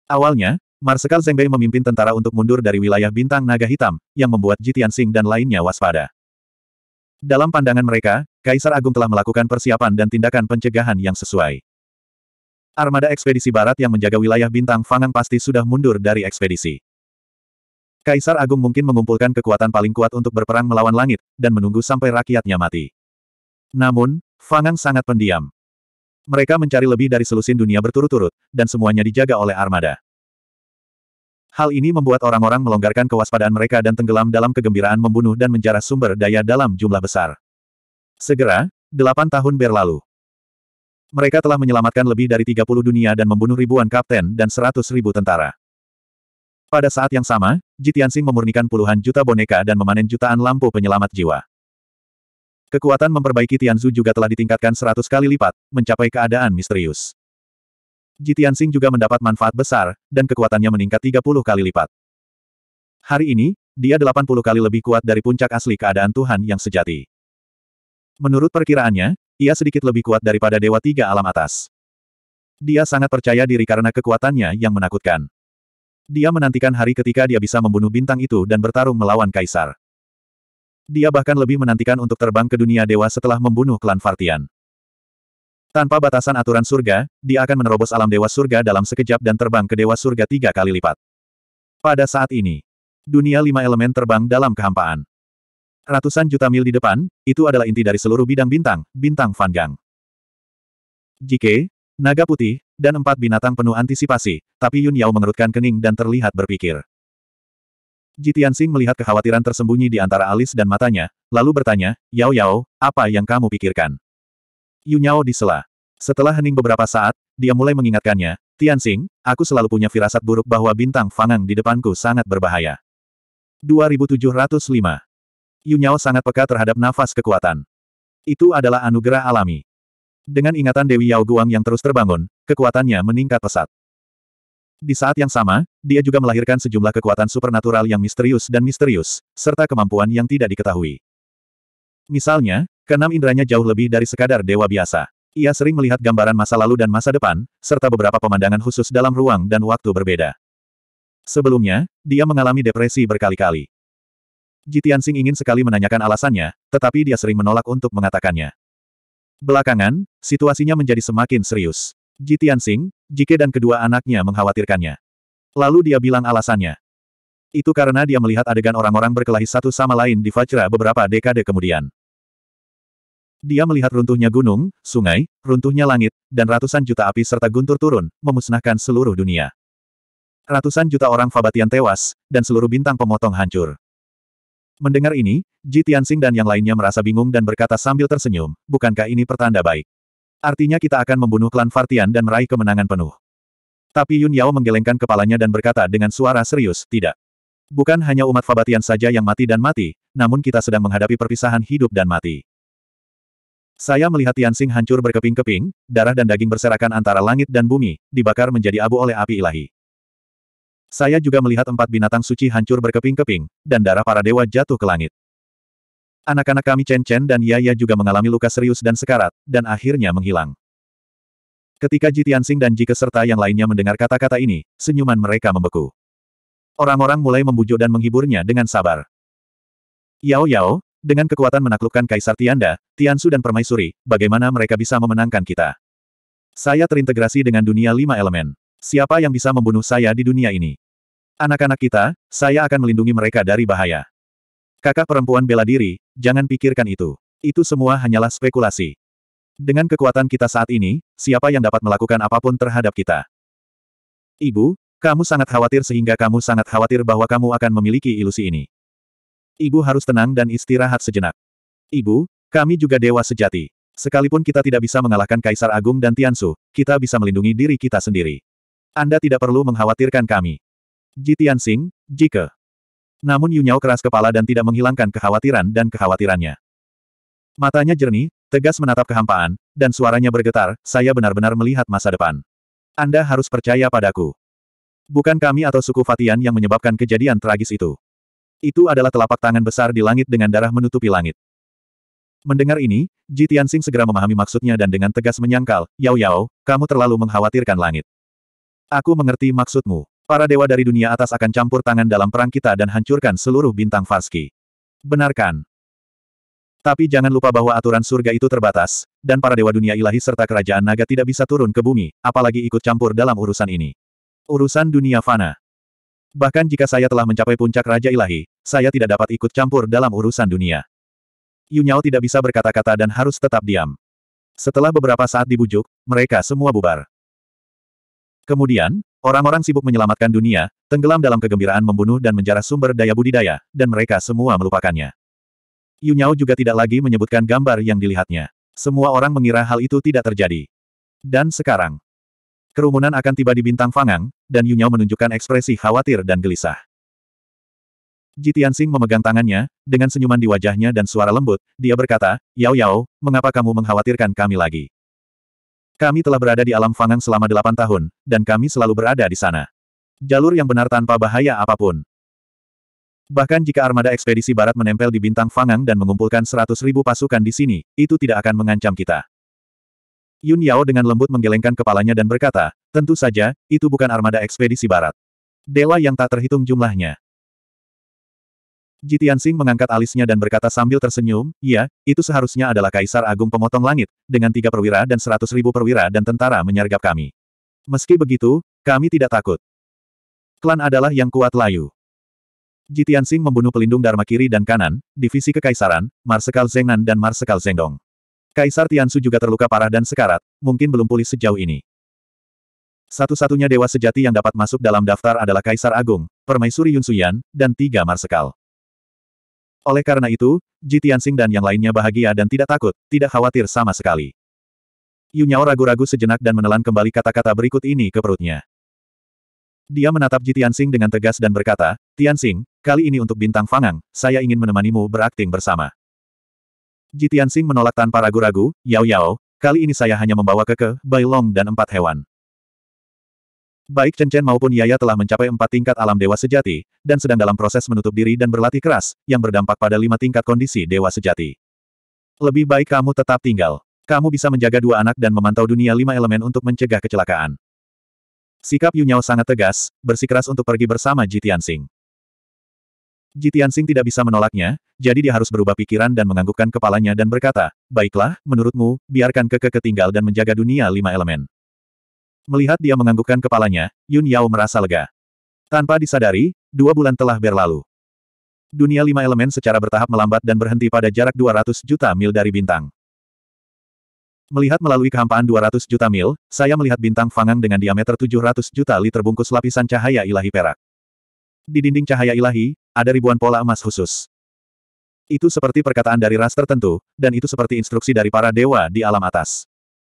Awalnya, Marsekal Zengbei memimpin tentara untuk mundur dari wilayah bintang naga hitam, yang membuat Jitian Sing dan lainnya waspada. Dalam pandangan mereka, Kaisar Agung telah melakukan persiapan dan tindakan pencegahan yang sesuai. Armada ekspedisi barat yang menjaga wilayah bintang Fangang pasti sudah mundur dari ekspedisi. Kaisar Agung mungkin mengumpulkan kekuatan paling kuat untuk berperang melawan langit, dan menunggu sampai rakyatnya mati. Namun, Fangang sangat pendiam. Mereka mencari lebih dari selusin dunia berturut-turut, dan semuanya dijaga oleh armada. Hal ini membuat orang-orang melonggarkan kewaspadaan mereka dan tenggelam dalam kegembiraan membunuh dan menjarah sumber daya dalam jumlah besar. Segera, delapan tahun berlalu. Mereka telah menyelamatkan lebih dari 30 dunia dan membunuh ribuan kapten dan seratus ribu tentara. Pada saat yang sama, Jitiansing memurnikan puluhan juta boneka dan memanen jutaan lampu penyelamat jiwa. Kekuatan memperbaiki Tianzu juga telah ditingkatkan seratus kali lipat, mencapai keadaan misterius. Jitian Sing juga mendapat manfaat besar, dan kekuatannya meningkat 30 kali lipat. Hari ini, dia 80 kali lebih kuat dari puncak asli keadaan Tuhan yang sejati. Menurut perkiraannya, ia sedikit lebih kuat daripada Dewa Tiga Alam Atas. Dia sangat percaya diri karena kekuatannya yang menakutkan. Dia menantikan hari ketika dia bisa membunuh bintang itu dan bertarung melawan Kaisar. Dia bahkan lebih menantikan untuk terbang ke dunia dewa setelah membunuh klan Fartian. Tanpa batasan aturan surga, dia akan menerobos alam dewa surga dalam sekejap dan terbang ke dewa surga tiga kali lipat. Pada saat ini, dunia lima elemen terbang dalam kehampaan. Ratusan juta mil di depan, itu adalah inti dari seluruh bidang bintang, bintang Fangang. Jike, naga putih, dan empat binatang penuh antisipasi, tapi Yun Yao mengerutkan kening dan terlihat berpikir. Jitian Sing melihat kekhawatiran tersembunyi di antara alis dan matanya, lalu bertanya, Yao Yao, apa yang kamu pikirkan? Yunyao disela. Setelah hening beberapa saat, dia mulai mengingatkannya, Tianxing, aku selalu punya firasat buruk bahwa bintang Fangang di depanku sangat berbahaya. 2705. Yunyao sangat peka terhadap nafas kekuatan. Itu adalah anugerah alami. Dengan ingatan Dewi Yao Guang yang terus terbangun, kekuatannya meningkat pesat. Di saat yang sama, dia juga melahirkan sejumlah kekuatan supernatural yang misterius dan misterius, serta kemampuan yang tidak diketahui. Misalnya, Keenam indranya jauh lebih dari sekadar dewa biasa. Ia sering melihat gambaran masa lalu dan masa depan, serta beberapa pemandangan khusus dalam ruang dan waktu berbeda. Sebelumnya, dia mengalami depresi berkali-kali. Jitian Sing ingin sekali menanyakan alasannya, tetapi dia sering menolak untuk mengatakannya. Belakangan, situasinya menjadi semakin serius. Jitian Sing, Jike dan kedua anaknya mengkhawatirkannya. Lalu dia bilang alasannya. Itu karena dia melihat adegan orang-orang berkelahi satu sama lain di Fajra beberapa dekade kemudian. Dia melihat runtuhnya gunung, sungai, runtuhnya langit, dan ratusan juta api serta guntur turun, memusnahkan seluruh dunia. Ratusan juta orang Fabatian tewas, dan seluruh bintang pemotong hancur. Mendengar ini, Ji Tianxing dan yang lainnya merasa bingung dan berkata sambil tersenyum, bukankah ini pertanda baik? Artinya kita akan membunuh klan Fartian dan meraih kemenangan penuh. Tapi Yun Yao menggelengkan kepalanya dan berkata dengan suara serius, tidak. Bukan hanya umat Fabatian saja yang mati dan mati, namun kita sedang menghadapi perpisahan hidup dan mati. Saya melihat Tianxing hancur berkeping-keping, darah dan daging berserakan antara langit dan bumi, dibakar menjadi abu oleh api ilahi. Saya juga melihat empat binatang suci hancur berkeping-keping, dan darah para dewa jatuh ke langit. Anak-anak kami Chen Chen dan Yaya juga mengalami luka serius dan sekarat, dan akhirnya menghilang. Ketika Ji Tianxing dan Ji Keserta yang lainnya mendengar kata-kata ini, senyuman mereka membeku. Orang-orang mulai membujuk dan menghiburnya dengan sabar. Yao Yao, dengan kekuatan menaklukkan Kaisar Tianda, Tiansu dan Permaisuri, bagaimana mereka bisa memenangkan kita? Saya terintegrasi dengan dunia lima elemen. Siapa yang bisa membunuh saya di dunia ini? Anak-anak kita, saya akan melindungi mereka dari bahaya. Kakak perempuan bela diri, jangan pikirkan itu. Itu semua hanyalah spekulasi. Dengan kekuatan kita saat ini, siapa yang dapat melakukan apapun terhadap kita? Ibu, kamu sangat khawatir sehingga kamu sangat khawatir bahwa kamu akan memiliki ilusi ini. Ibu harus tenang dan istirahat sejenak. Ibu, kami juga dewa sejati. Sekalipun kita tidak bisa mengalahkan Kaisar Agung dan Tiansu, kita bisa melindungi diri kita sendiri. Anda tidak perlu mengkhawatirkan kami. Ji Tianxing, jika. Namun Yunyao keras kepala dan tidak menghilangkan kekhawatiran dan kekhawatirannya. Matanya jernih, tegas menatap kehampaan, dan suaranya bergetar, saya benar-benar melihat masa depan. Anda harus percaya padaku. Bukan kami atau suku Fatian yang menyebabkan kejadian tragis itu. Itu adalah telapak tangan besar di langit dengan darah menutupi langit. Mendengar ini, Ji Tianxing segera memahami maksudnya dan dengan tegas menyangkal, Yao Yao, kamu terlalu mengkhawatirkan langit. Aku mengerti maksudmu. Para dewa dari dunia atas akan campur tangan dalam perang kita dan hancurkan seluruh bintang Farski. Benarkan. Tapi jangan lupa bahwa aturan surga itu terbatas, dan para dewa dunia ilahi serta kerajaan naga tidak bisa turun ke bumi, apalagi ikut campur dalam urusan ini. Urusan dunia fana. Bahkan jika saya telah mencapai puncak Raja Ilahi, saya tidak dapat ikut campur dalam urusan dunia. Yunyao tidak bisa berkata-kata dan harus tetap diam. Setelah beberapa saat dibujuk, mereka semua bubar. Kemudian, orang-orang sibuk menyelamatkan dunia, tenggelam dalam kegembiraan membunuh dan menjarah sumber daya budidaya, dan mereka semua melupakannya. Yunyao juga tidak lagi menyebutkan gambar yang dilihatnya. Semua orang mengira hal itu tidak terjadi. Dan sekarang, kerumunan akan tiba di bintang Fangang, dan Yunyao menunjukkan ekspresi khawatir dan gelisah. Ji Tianxing memegang tangannya, dengan senyuman di wajahnya dan suara lembut, dia berkata, Yao Yao, mengapa kamu mengkhawatirkan kami lagi? Kami telah berada di alam fangang selama delapan tahun, dan kami selalu berada di sana. Jalur yang benar tanpa bahaya apapun. Bahkan jika armada ekspedisi barat menempel di bintang fangang dan mengumpulkan seratus ribu pasukan di sini, itu tidak akan mengancam kita. Yun Yao dengan lembut menggelengkan kepalanya dan berkata, tentu saja, itu bukan armada ekspedisi barat. Dewa yang tak terhitung jumlahnya. Jitian Sing mengangkat alisnya dan berkata sambil tersenyum, ya, itu seharusnya adalah Kaisar Agung Pemotong Langit, dengan tiga perwira dan seratus ribu perwira dan tentara menyergap kami. Meski begitu, kami tidak takut. Klan adalah yang kuat layu. Jitian Sing membunuh pelindung Dharma kiri dan kanan, divisi kekaisaran, Marsekal Zengnan dan Marsekal Zengdong. Kaisar Tiansu juga terluka parah dan sekarat, mungkin belum pulih sejauh ini. Satu-satunya dewa sejati yang dapat masuk dalam daftar adalah Kaisar Agung, Permaisuri Yunsuyan, dan tiga Marsekal. Oleh karena itu, Ji dan yang lainnya bahagia dan tidak takut, tidak khawatir sama sekali. Yunyao ragu-ragu sejenak dan menelan kembali kata-kata berikut ini ke perutnya. Dia menatap Ji dengan tegas dan berkata, Tianxing, kali ini untuk bintang fangang, saya ingin menemanimu berakting bersama. Ji menolak tanpa ragu-ragu, Yao Yao, kali ini saya hanya membawa keke, bailong dan empat hewan. Baik Chen Chen maupun Yaya telah mencapai empat tingkat alam dewa sejati, dan sedang dalam proses menutup diri dan berlatih keras, yang berdampak pada lima tingkat kondisi dewa sejati. Lebih baik kamu tetap tinggal. Kamu bisa menjaga dua anak dan memantau dunia lima elemen untuk mencegah kecelakaan. Sikap Yunyao sangat tegas, bersikeras untuk pergi bersama Jitian Sing. Jitian Sing tidak bisa menolaknya, jadi dia harus berubah pikiran dan menganggukkan kepalanya dan berkata, Baiklah, menurutmu, biarkan keke ketinggal dan menjaga dunia lima elemen. Melihat dia menganggukkan kepalanya, Yun Yao merasa lega. Tanpa disadari, dua bulan telah berlalu. Dunia lima elemen secara bertahap melambat dan berhenti pada jarak 200 juta mil dari bintang. Melihat melalui kehampaan 200 juta mil, saya melihat bintang Fangang dengan diameter 700 juta liter bungkus lapisan cahaya ilahi perak. Di dinding cahaya ilahi, ada ribuan pola emas khusus. Itu seperti perkataan dari ras tertentu, dan itu seperti instruksi dari para dewa di alam atas.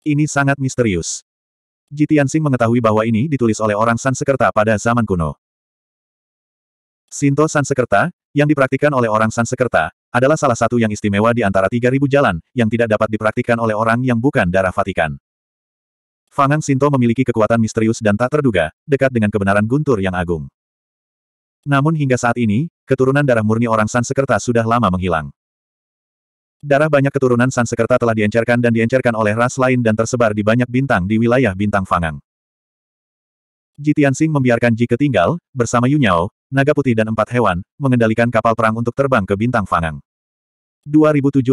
Ini sangat misterius. Ji Tianxing mengetahui bahwa ini ditulis oleh orang Sansekerta pada zaman kuno. Sinto Sansekerta, yang dipraktikan oleh orang Sansekerta, adalah salah satu yang istimewa di antara 3.000 jalan, yang tidak dapat dipraktikkan oleh orang yang bukan darah Vatikan. Fangang Sinto memiliki kekuatan misterius dan tak terduga, dekat dengan kebenaran guntur yang agung. Namun hingga saat ini, keturunan darah murni orang Sansekerta sudah lama menghilang. Darah banyak keturunan Sansekerta telah diencerkan dan diencerkan oleh ras lain dan tersebar di banyak bintang di wilayah bintang Fangang. Ji Tianxing membiarkan Ji ketinggal, bersama Yunyao, naga putih dan empat hewan, mengendalikan kapal perang untuk terbang ke bintang Fangang. 2706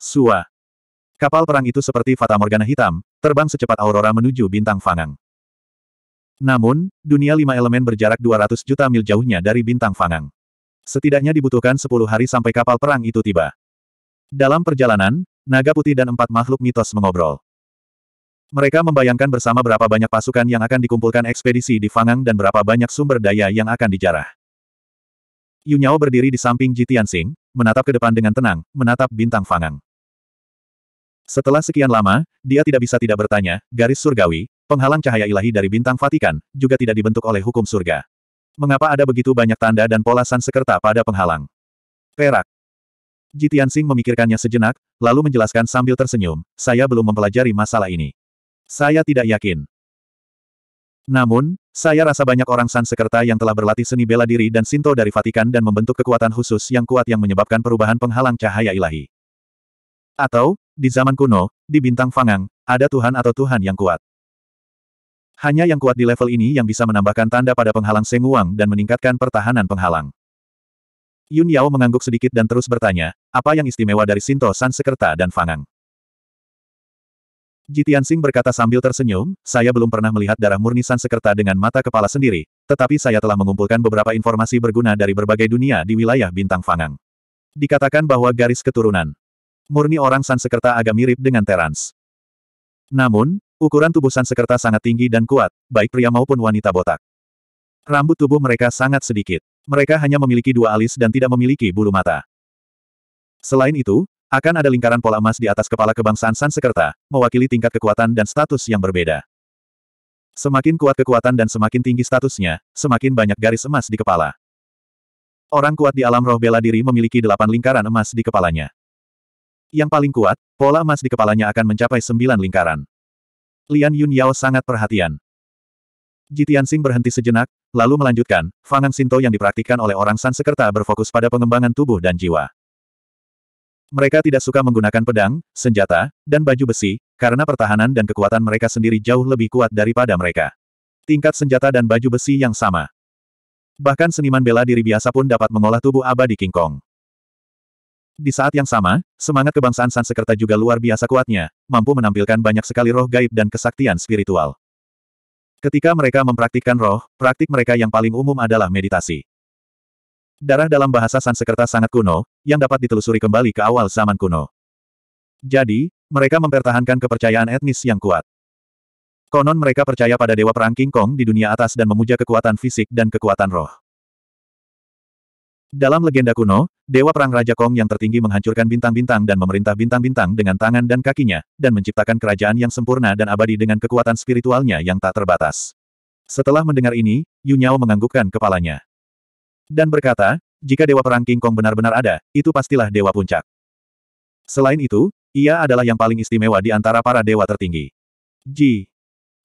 Sua Kapal perang itu seperti Fata Morgana hitam, terbang secepat aurora menuju bintang Fangang. Namun, dunia lima elemen berjarak 200 juta mil jauhnya dari bintang Fangang. Setidaknya dibutuhkan 10 hari sampai kapal perang itu tiba. Dalam perjalanan, naga putih dan empat makhluk mitos mengobrol. Mereka membayangkan bersama berapa banyak pasukan yang akan dikumpulkan ekspedisi di Fangang dan berapa banyak sumber daya yang akan dijarah. Yunyao berdiri di samping Ji Tianxing, menatap ke depan dengan tenang, menatap bintang Fangang. Setelah sekian lama, dia tidak bisa tidak bertanya, garis surgawi, penghalang cahaya ilahi dari bintang Vatikan, juga tidak dibentuk oleh hukum surga. Mengapa ada begitu banyak tanda dan pola sansekerta pada penghalang? Perak, Ji Tianxing memikirkannya sejenak, lalu menjelaskan sambil tersenyum, saya belum mempelajari masalah ini. Saya tidak yakin. Namun, saya rasa banyak orang Sansekerta yang telah berlatih seni bela diri dan Sinto dari Vatikan dan membentuk kekuatan khusus yang kuat yang menyebabkan perubahan penghalang cahaya ilahi. Atau, di zaman kuno, di bintang Fangang, ada Tuhan atau Tuhan yang kuat. Hanya yang kuat di level ini yang bisa menambahkan tanda pada penghalang Senguang dan meningkatkan pertahanan penghalang. Yun Yao mengangguk sedikit dan terus bertanya, apa yang istimewa dari Sinto San Sekerta dan Fangang? Jitian Sing berkata sambil tersenyum, saya belum pernah melihat darah murni San Sekerta dengan mata kepala sendiri, tetapi saya telah mengumpulkan beberapa informasi berguna dari berbagai dunia di wilayah Bintang Fangang. Dikatakan bahwa garis keturunan murni orang San Sekerta agak mirip dengan Terans. Namun, ukuran tubuh San Sekerta sangat tinggi dan kuat, baik pria maupun wanita botak. Rambut tubuh mereka sangat sedikit mereka hanya memiliki dua alis dan tidak memiliki bulu mata. Selain itu, akan ada lingkaran pola emas di atas kepala kebangsaan Sansekerta, mewakili tingkat kekuatan dan status yang berbeda. Semakin kuat kekuatan dan semakin tinggi statusnya, semakin banyak garis emas di kepala. Orang kuat di alam roh bela diri memiliki delapan lingkaran emas di kepalanya. Yang paling kuat, pola emas di kepalanya akan mencapai sembilan lingkaran. Lian Yun Yao sangat perhatian. Jitian Sing berhenti sejenak, Lalu melanjutkan, Fangan Sinto yang dipraktikkan oleh orang Sansekerta berfokus pada pengembangan tubuh dan jiwa. Mereka tidak suka menggunakan pedang, senjata, dan baju besi, karena pertahanan dan kekuatan mereka sendiri jauh lebih kuat daripada mereka. Tingkat senjata dan baju besi yang sama. Bahkan seniman bela diri biasa pun dapat mengolah tubuh abadi King Kong. Di saat yang sama, semangat kebangsaan Sansekerta juga luar biasa kuatnya, mampu menampilkan banyak sekali roh gaib dan kesaktian spiritual. Ketika mereka mempraktikkan roh, praktik mereka yang paling umum adalah meditasi. Darah dalam bahasa Sanskerta sangat kuno, yang dapat ditelusuri kembali ke awal zaman kuno. Jadi, mereka mempertahankan kepercayaan etnis yang kuat. Konon mereka percaya pada dewa perang King Kong di dunia atas dan memuja kekuatan fisik dan kekuatan roh. Dalam legenda kuno, Dewa Perang Raja Kong yang tertinggi menghancurkan bintang-bintang dan memerintah bintang-bintang dengan tangan dan kakinya, dan menciptakan kerajaan yang sempurna dan abadi dengan kekuatan spiritualnya yang tak terbatas. Setelah mendengar ini, Yu Nyao menganggukkan kepalanya. Dan berkata, jika Dewa Perang King Kong benar-benar ada, itu pastilah Dewa Puncak. Selain itu, ia adalah yang paling istimewa di antara para dewa tertinggi. Ji.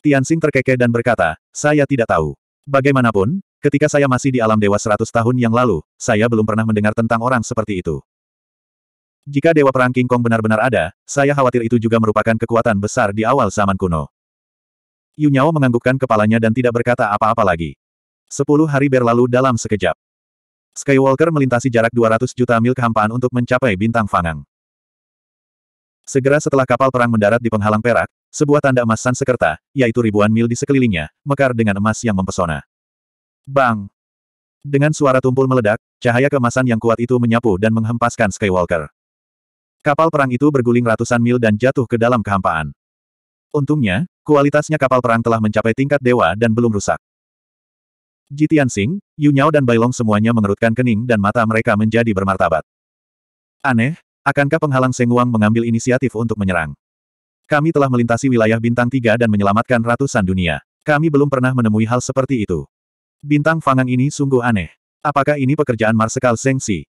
Tianxing terkekeh dan berkata, saya tidak tahu. Bagaimanapun, Ketika saya masih di alam dewa seratus tahun yang lalu, saya belum pernah mendengar tentang orang seperti itu. Jika Dewa Perang King Kong benar-benar ada, saya khawatir itu juga merupakan kekuatan besar di awal zaman kuno. Yunyao menganggukkan kepalanya dan tidak berkata apa-apa lagi. Sepuluh hari berlalu dalam sekejap. Skywalker melintasi jarak 200 juta mil kehampaan untuk mencapai bintang Fangang. Segera setelah kapal perang mendarat di penghalang perak, sebuah tanda emas Sansekerta, yaitu ribuan mil di sekelilingnya, mekar dengan emas yang mempesona. Bang! Dengan suara tumpul meledak, cahaya kemasan yang kuat itu menyapu dan menghempaskan Skywalker. Kapal perang itu berguling ratusan mil dan jatuh ke dalam kehampaan. Untungnya, kualitasnya kapal perang telah mencapai tingkat dewa dan belum rusak. Ji Tianxing, Yu Nyao dan Bailong semuanya mengerutkan kening dan mata mereka menjadi bermartabat. Aneh, akankah penghalang Senguang mengambil inisiatif untuk menyerang? Kami telah melintasi wilayah bintang tiga dan menyelamatkan ratusan dunia. Kami belum pernah menemui hal seperti itu. Bintang fangan ini sungguh aneh. Apakah ini pekerjaan Marsekal Sengsi?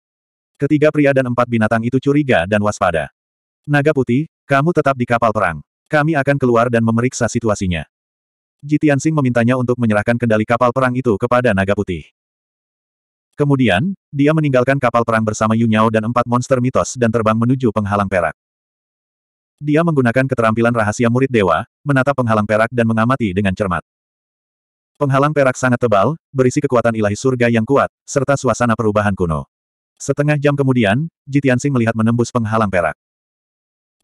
Ketiga pria dan empat binatang itu curiga dan waspada. Naga putih, kamu tetap di kapal perang. Kami akan keluar dan memeriksa situasinya. Jitiansing memintanya untuk menyerahkan kendali kapal perang itu kepada naga putih. Kemudian, dia meninggalkan kapal perang bersama Yunyao dan empat monster mitos dan terbang menuju penghalang perak. Dia menggunakan keterampilan rahasia murid dewa, menatap penghalang perak dan mengamati dengan cermat. Penghalang perak sangat tebal, berisi kekuatan ilahi surga yang kuat, serta suasana perubahan kuno. Setengah jam kemudian, Jitiansing melihat menembus penghalang perak.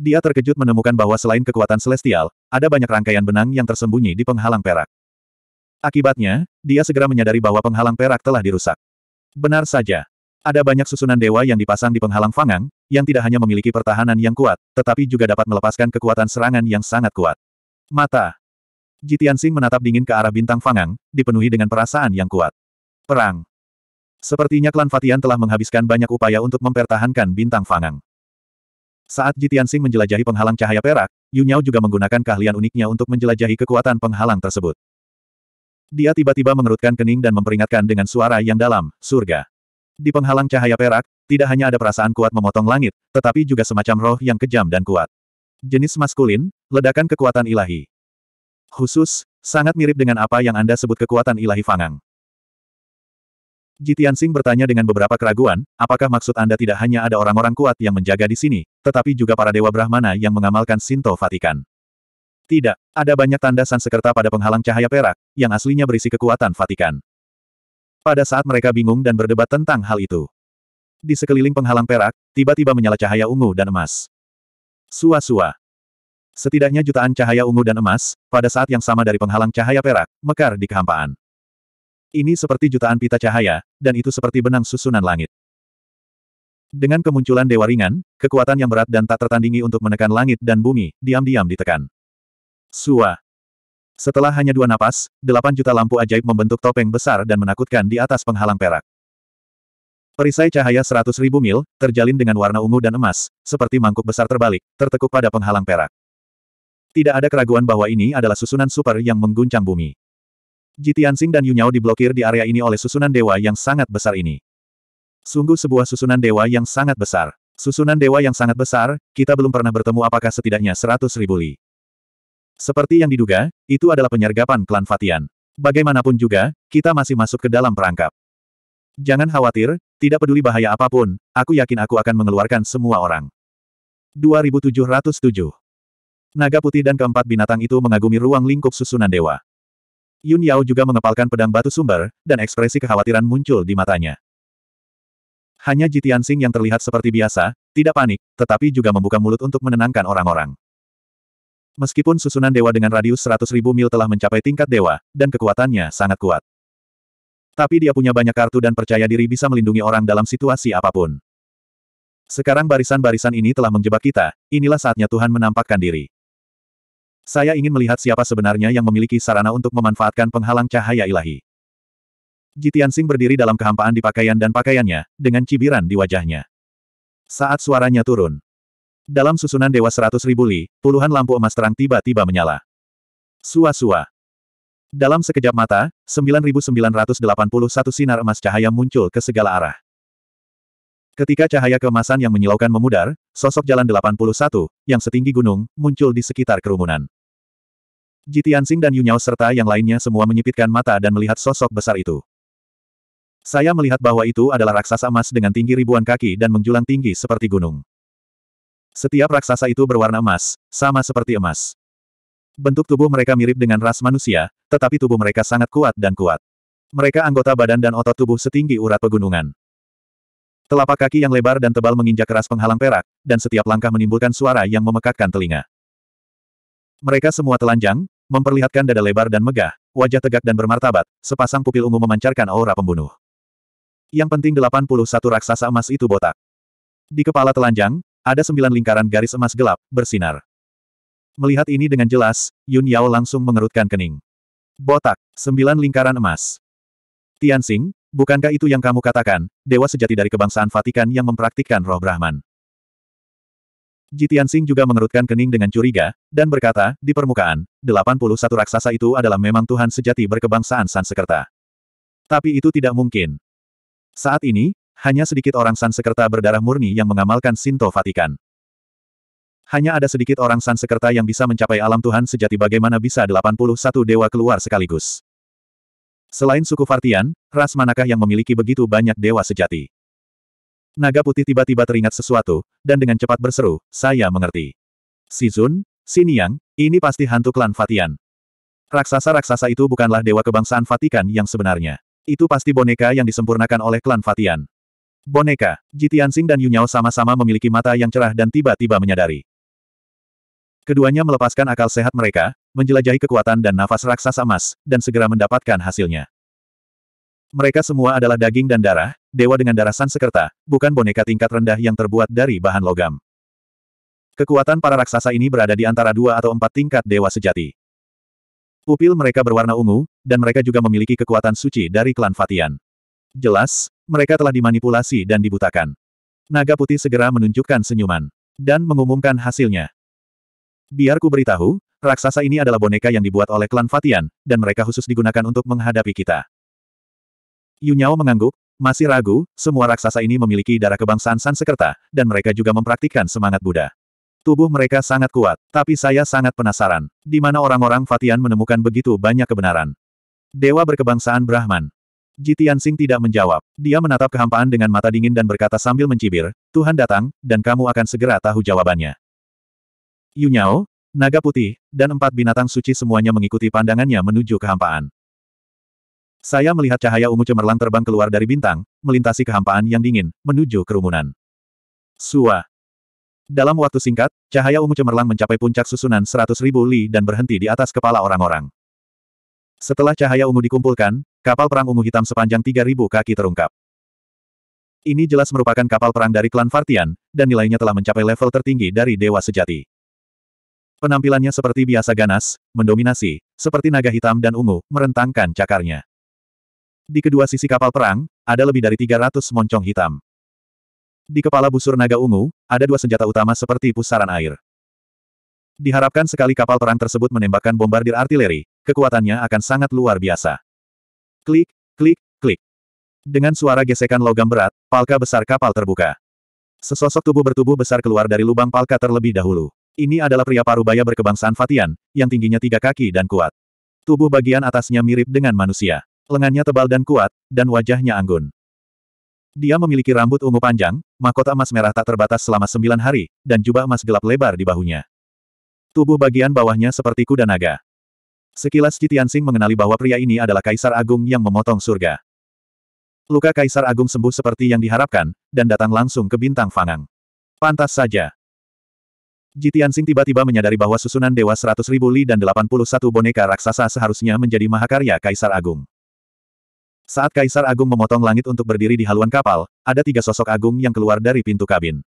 Dia terkejut menemukan bahwa selain kekuatan celestial, ada banyak rangkaian benang yang tersembunyi di penghalang perak. Akibatnya, dia segera menyadari bahwa penghalang perak telah dirusak. Benar saja. Ada banyak susunan dewa yang dipasang di penghalang fangang, yang tidak hanya memiliki pertahanan yang kuat, tetapi juga dapat melepaskan kekuatan serangan yang sangat kuat. Mata, Jitian Jitiansing menatap dingin ke arah bintang Fangang, dipenuhi dengan perasaan yang kuat. Perang. Sepertinya klan Fatian telah menghabiskan banyak upaya untuk mempertahankan bintang Fangang. Saat Jitian Jitiansing menjelajahi penghalang cahaya perak, Yu juga menggunakan keahlian uniknya untuk menjelajahi kekuatan penghalang tersebut. Dia tiba-tiba mengerutkan kening dan memperingatkan dengan suara yang dalam, surga. Di penghalang cahaya perak, tidak hanya ada perasaan kuat memotong langit, tetapi juga semacam roh yang kejam dan kuat. Jenis maskulin, ledakan kekuatan ilahi. Khusus, sangat mirip dengan apa yang Anda sebut kekuatan ilahi Fangang. Jitian Jitiansing bertanya dengan beberapa keraguan, apakah maksud Anda tidak hanya ada orang-orang kuat yang menjaga di sini, tetapi juga para dewa Brahmana yang mengamalkan Sinto Vatikan? Tidak, ada banyak tanda sansekerta pada penghalang cahaya perak, yang aslinya berisi kekuatan Vatikan. Pada saat mereka bingung dan berdebat tentang hal itu. Di sekeliling penghalang perak, tiba-tiba menyala cahaya ungu dan emas. Sua-sua. Setidaknya jutaan cahaya ungu dan emas, pada saat yang sama dari penghalang cahaya perak, mekar di kehampaan. Ini seperti jutaan pita cahaya, dan itu seperti benang susunan langit. Dengan kemunculan Dewa Ringan, kekuatan yang berat dan tak tertandingi untuk menekan langit dan bumi, diam-diam ditekan. Sua. Setelah hanya dua napas, delapan juta lampu ajaib membentuk topeng besar dan menakutkan di atas penghalang perak. Perisai cahaya seratus ribu mil, terjalin dengan warna ungu dan emas, seperti mangkuk besar terbalik, tertekuk pada penghalang perak. Tidak ada keraguan bahwa ini adalah susunan super yang mengguncang bumi. Jitiansing dan Yunyao diblokir di area ini oleh susunan dewa yang sangat besar ini. Sungguh sebuah susunan dewa yang sangat besar. Susunan dewa yang sangat besar, kita belum pernah bertemu apakah setidaknya seratus ribu li. Seperti yang diduga, itu adalah penyergapan klan Fatian. Bagaimanapun juga, kita masih masuk ke dalam perangkap. Jangan khawatir, tidak peduli bahaya apapun, aku yakin aku akan mengeluarkan semua orang. 2707 Naga putih dan keempat binatang itu mengagumi ruang lingkup susunan dewa. Yun Yao juga mengepalkan pedang batu sumber, dan ekspresi kekhawatiran muncul di matanya. Hanya Jitian Sing yang terlihat seperti biasa, tidak panik, tetapi juga membuka mulut untuk menenangkan orang-orang. Meskipun susunan dewa dengan radius ribu mil telah mencapai tingkat dewa, dan kekuatannya sangat kuat. Tapi dia punya banyak kartu dan percaya diri bisa melindungi orang dalam situasi apapun. Sekarang barisan-barisan ini telah menjebak kita, inilah saatnya Tuhan menampakkan diri. Saya ingin melihat siapa sebenarnya yang memiliki sarana untuk memanfaatkan penghalang cahaya ilahi. Jitian Sing berdiri dalam kehampaan di pakaian dan pakaiannya, dengan cibiran di wajahnya. Saat suaranya turun. Dalam susunan Dewa Seratus Ribu Li, puluhan lampu emas terang tiba-tiba menyala. Sua-sua. Dalam sekejap mata, 9981 sinar emas cahaya muncul ke segala arah. Ketika cahaya kemasan yang menyilaukan memudar, sosok jalan 81, yang setinggi gunung, muncul di sekitar kerumunan. Ji Tianxing dan Yunyao serta yang lainnya semua menyipitkan mata dan melihat sosok besar itu. Saya melihat bahwa itu adalah raksasa emas dengan tinggi ribuan kaki dan menjulang tinggi seperti gunung. Setiap raksasa itu berwarna emas, sama seperti emas. Bentuk tubuh mereka mirip dengan ras manusia, tetapi tubuh mereka sangat kuat dan kuat. Mereka anggota badan dan otot tubuh setinggi urat pegunungan. Telapak kaki yang lebar dan tebal menginjak keras penghalang perak, dan setiap langkah menimbulkan suara yang memekakkan telinga. Mereka semua telanjang, memperlihatkan dada lebar dan megah, wajah tegak dan bermartabat, sepasang pupil ungu memancarkan aura pembunuh. Yang penting 81 raksasa emas itu botak. Di kepala telanjang, ada sembilan lingkaran garis emas gelap, bersinar. Melihat ini dengan jelas, Yun Yao langsung mengerutkan kening. Botak, sembilan lingkaran emas. Tian Tianxing, bukankah itu yang kamu katakan, dewa sejati dari kebangsaan Vatikan yang mempraktikkan roh Brahman? Jitian Sing juga mengerutkan kening dengan curiga, dan berkata, di permukaan, 81 raksasa itu adalah memang Tuhan sejati berkebangsaan Sansekerta. Tapi itu tidak mungkin. Saat ini, hanya sedikit orang Sansekerta berdarah murni yang mengamalkan Sinto Vatikan. Hanya ada sedikit orang Sansekerta yang bisa mencapai alam Tuhan sejati bagaimana bisa 81 dewa keluar sekaligus. Selain suku Vartian, ras manakah yang memiliki begitu banyak dewa sejati? Naga putih tiba-tiba teringat sesuatu, dan dengan cepat berseru, saya mengerti. Si Zun, Si Niang, ini pasti hantu klan Fatian. Raksasa-raksasa itu bukanlah dewa kebangsaan Fatikan yang sebenarnya. Itu pasti boneka yang disempurnakan oleh klan Fatian. Boneka, Jitiansing dan Yunyao sama-sama memiliki mata yang cerah dan tiba-tiba menyadari. Keduanya melepaskan akal sehat mereka, menjelajahi kekuatan dan nafas raksasa emas, dan segera mendapatkan hasilnya. Mereka semua adalah daging dan darah, dewa dengan darah Sansekerta, bukan boneka tingkat rendah yang terbuat dari bahan logam. Kekuatan para raksasa ini berada di antara dua atau empat tingkat dewa sejati. Upil mereka berwarna ungu, dan mereka juga memiliki kekuatan suci dari klan Fatian. Jelas, mereka telah dimanipulasi dan dibutakan. Naga putih segera menunjukkan senyuman. Dan mengumumkan hasilnya. Biar ku beritahu, raksasa ini adalah boneka yang dibuat oleh klan Fatian, dan mereka khusus digunakan untuk menghadapi kita. Yunyao mengangguk, masih ragu, semua raksasa ini memiliki darah kebangsaan Sansekerta, dan mereka juga mempraktikkan semangat Buddha. Tubuh mereka sangat kuat, tapi saya sangat penasaran. Di mana orang-orang Fatian menemukan begitu banyak kebenaran? Dewa berkebangsaan Brahman. Jitian Sing tidak menjawab. Dia menatap kehampaan dengan mata dingin dan berkata sambil mencibir, Tuhan datang, dan kamu akan segera tahu jawabannya. Yunyao, naga putih, dan empat binatang suci semuanya mengikuti pandangannya menuju kehampaan. Saya melihat cahaya ungu cemerlang terbang keluar dari bintang, melintasi kehampaan yang dingin, menuju kerumunan. Sua. Dalam waktu singkat, cahaya ungu cemerlang mencapai puncak susunan seratus ribu li dan berhenti di atas kepala orang-orang. Setelah cahaya ungu dikumpulkan, kapal perang ungu hitam sepanjang ribu kaki terungkap. Ini jelas merupakan kapal perang dari klan Vartian, dan nilainya telah mencapai level tertinggi dari Dewa Sejati. Penampilannya seperti biasa ganas, mendominasi, seperti naga hitam dan ungu, merentangkan cakarnya. Di kedua sisi kapal perang, ada lebih dari 300 moncong hitam. Di kepala busur naga ungu, ada dua senjata utama seperti pusaran air. Diharapkan sekali kapal perang tersebut menembakkan bombardir artileri, kekuatannya akan sangat luar biasa. Klik, klik, klik. Dengan suara gesekan logam berat, palka besar kapal terbuka. Sesosok tubuh bertubuh besar keluar dari lubang palka terlebih dahulu. Ini adalah pria parubaya berkebangsaan Fatian, yang tingginya tiga kaki dan kuat. Tubuh bagian atasnya mirip dengan manusia. Lengannya tebal dan kuat, dan wajahnya anggun. Dia memiliki rambut ungu panjang, mahkota emas merah tak terbatas selama sembilan hari, dan jubah emas gelap lebar di bahunya. Tubuh bagian bawahnya seperti kuda naga. Sekilas Jitiansing mengenali bahwa pria ini adalah Kaisar Agung yang memotong surga. Luka Kaisar Agung sembuh seperti yang diharapkan, dan datang langsung ke bintang Fangang. Pantas saja. Jitian Jitiansing tiba-tiba menyadari bahwa susunan Dewa 100.000 Li dan 81 boneka raksasa seharusnya menjadi mahakarya Kaisar Agung. Saat Kaisar Agung memotong langit untuk berdiri di haluan kapal, ada tiga sosok agung yang keluar dari pintu kabin.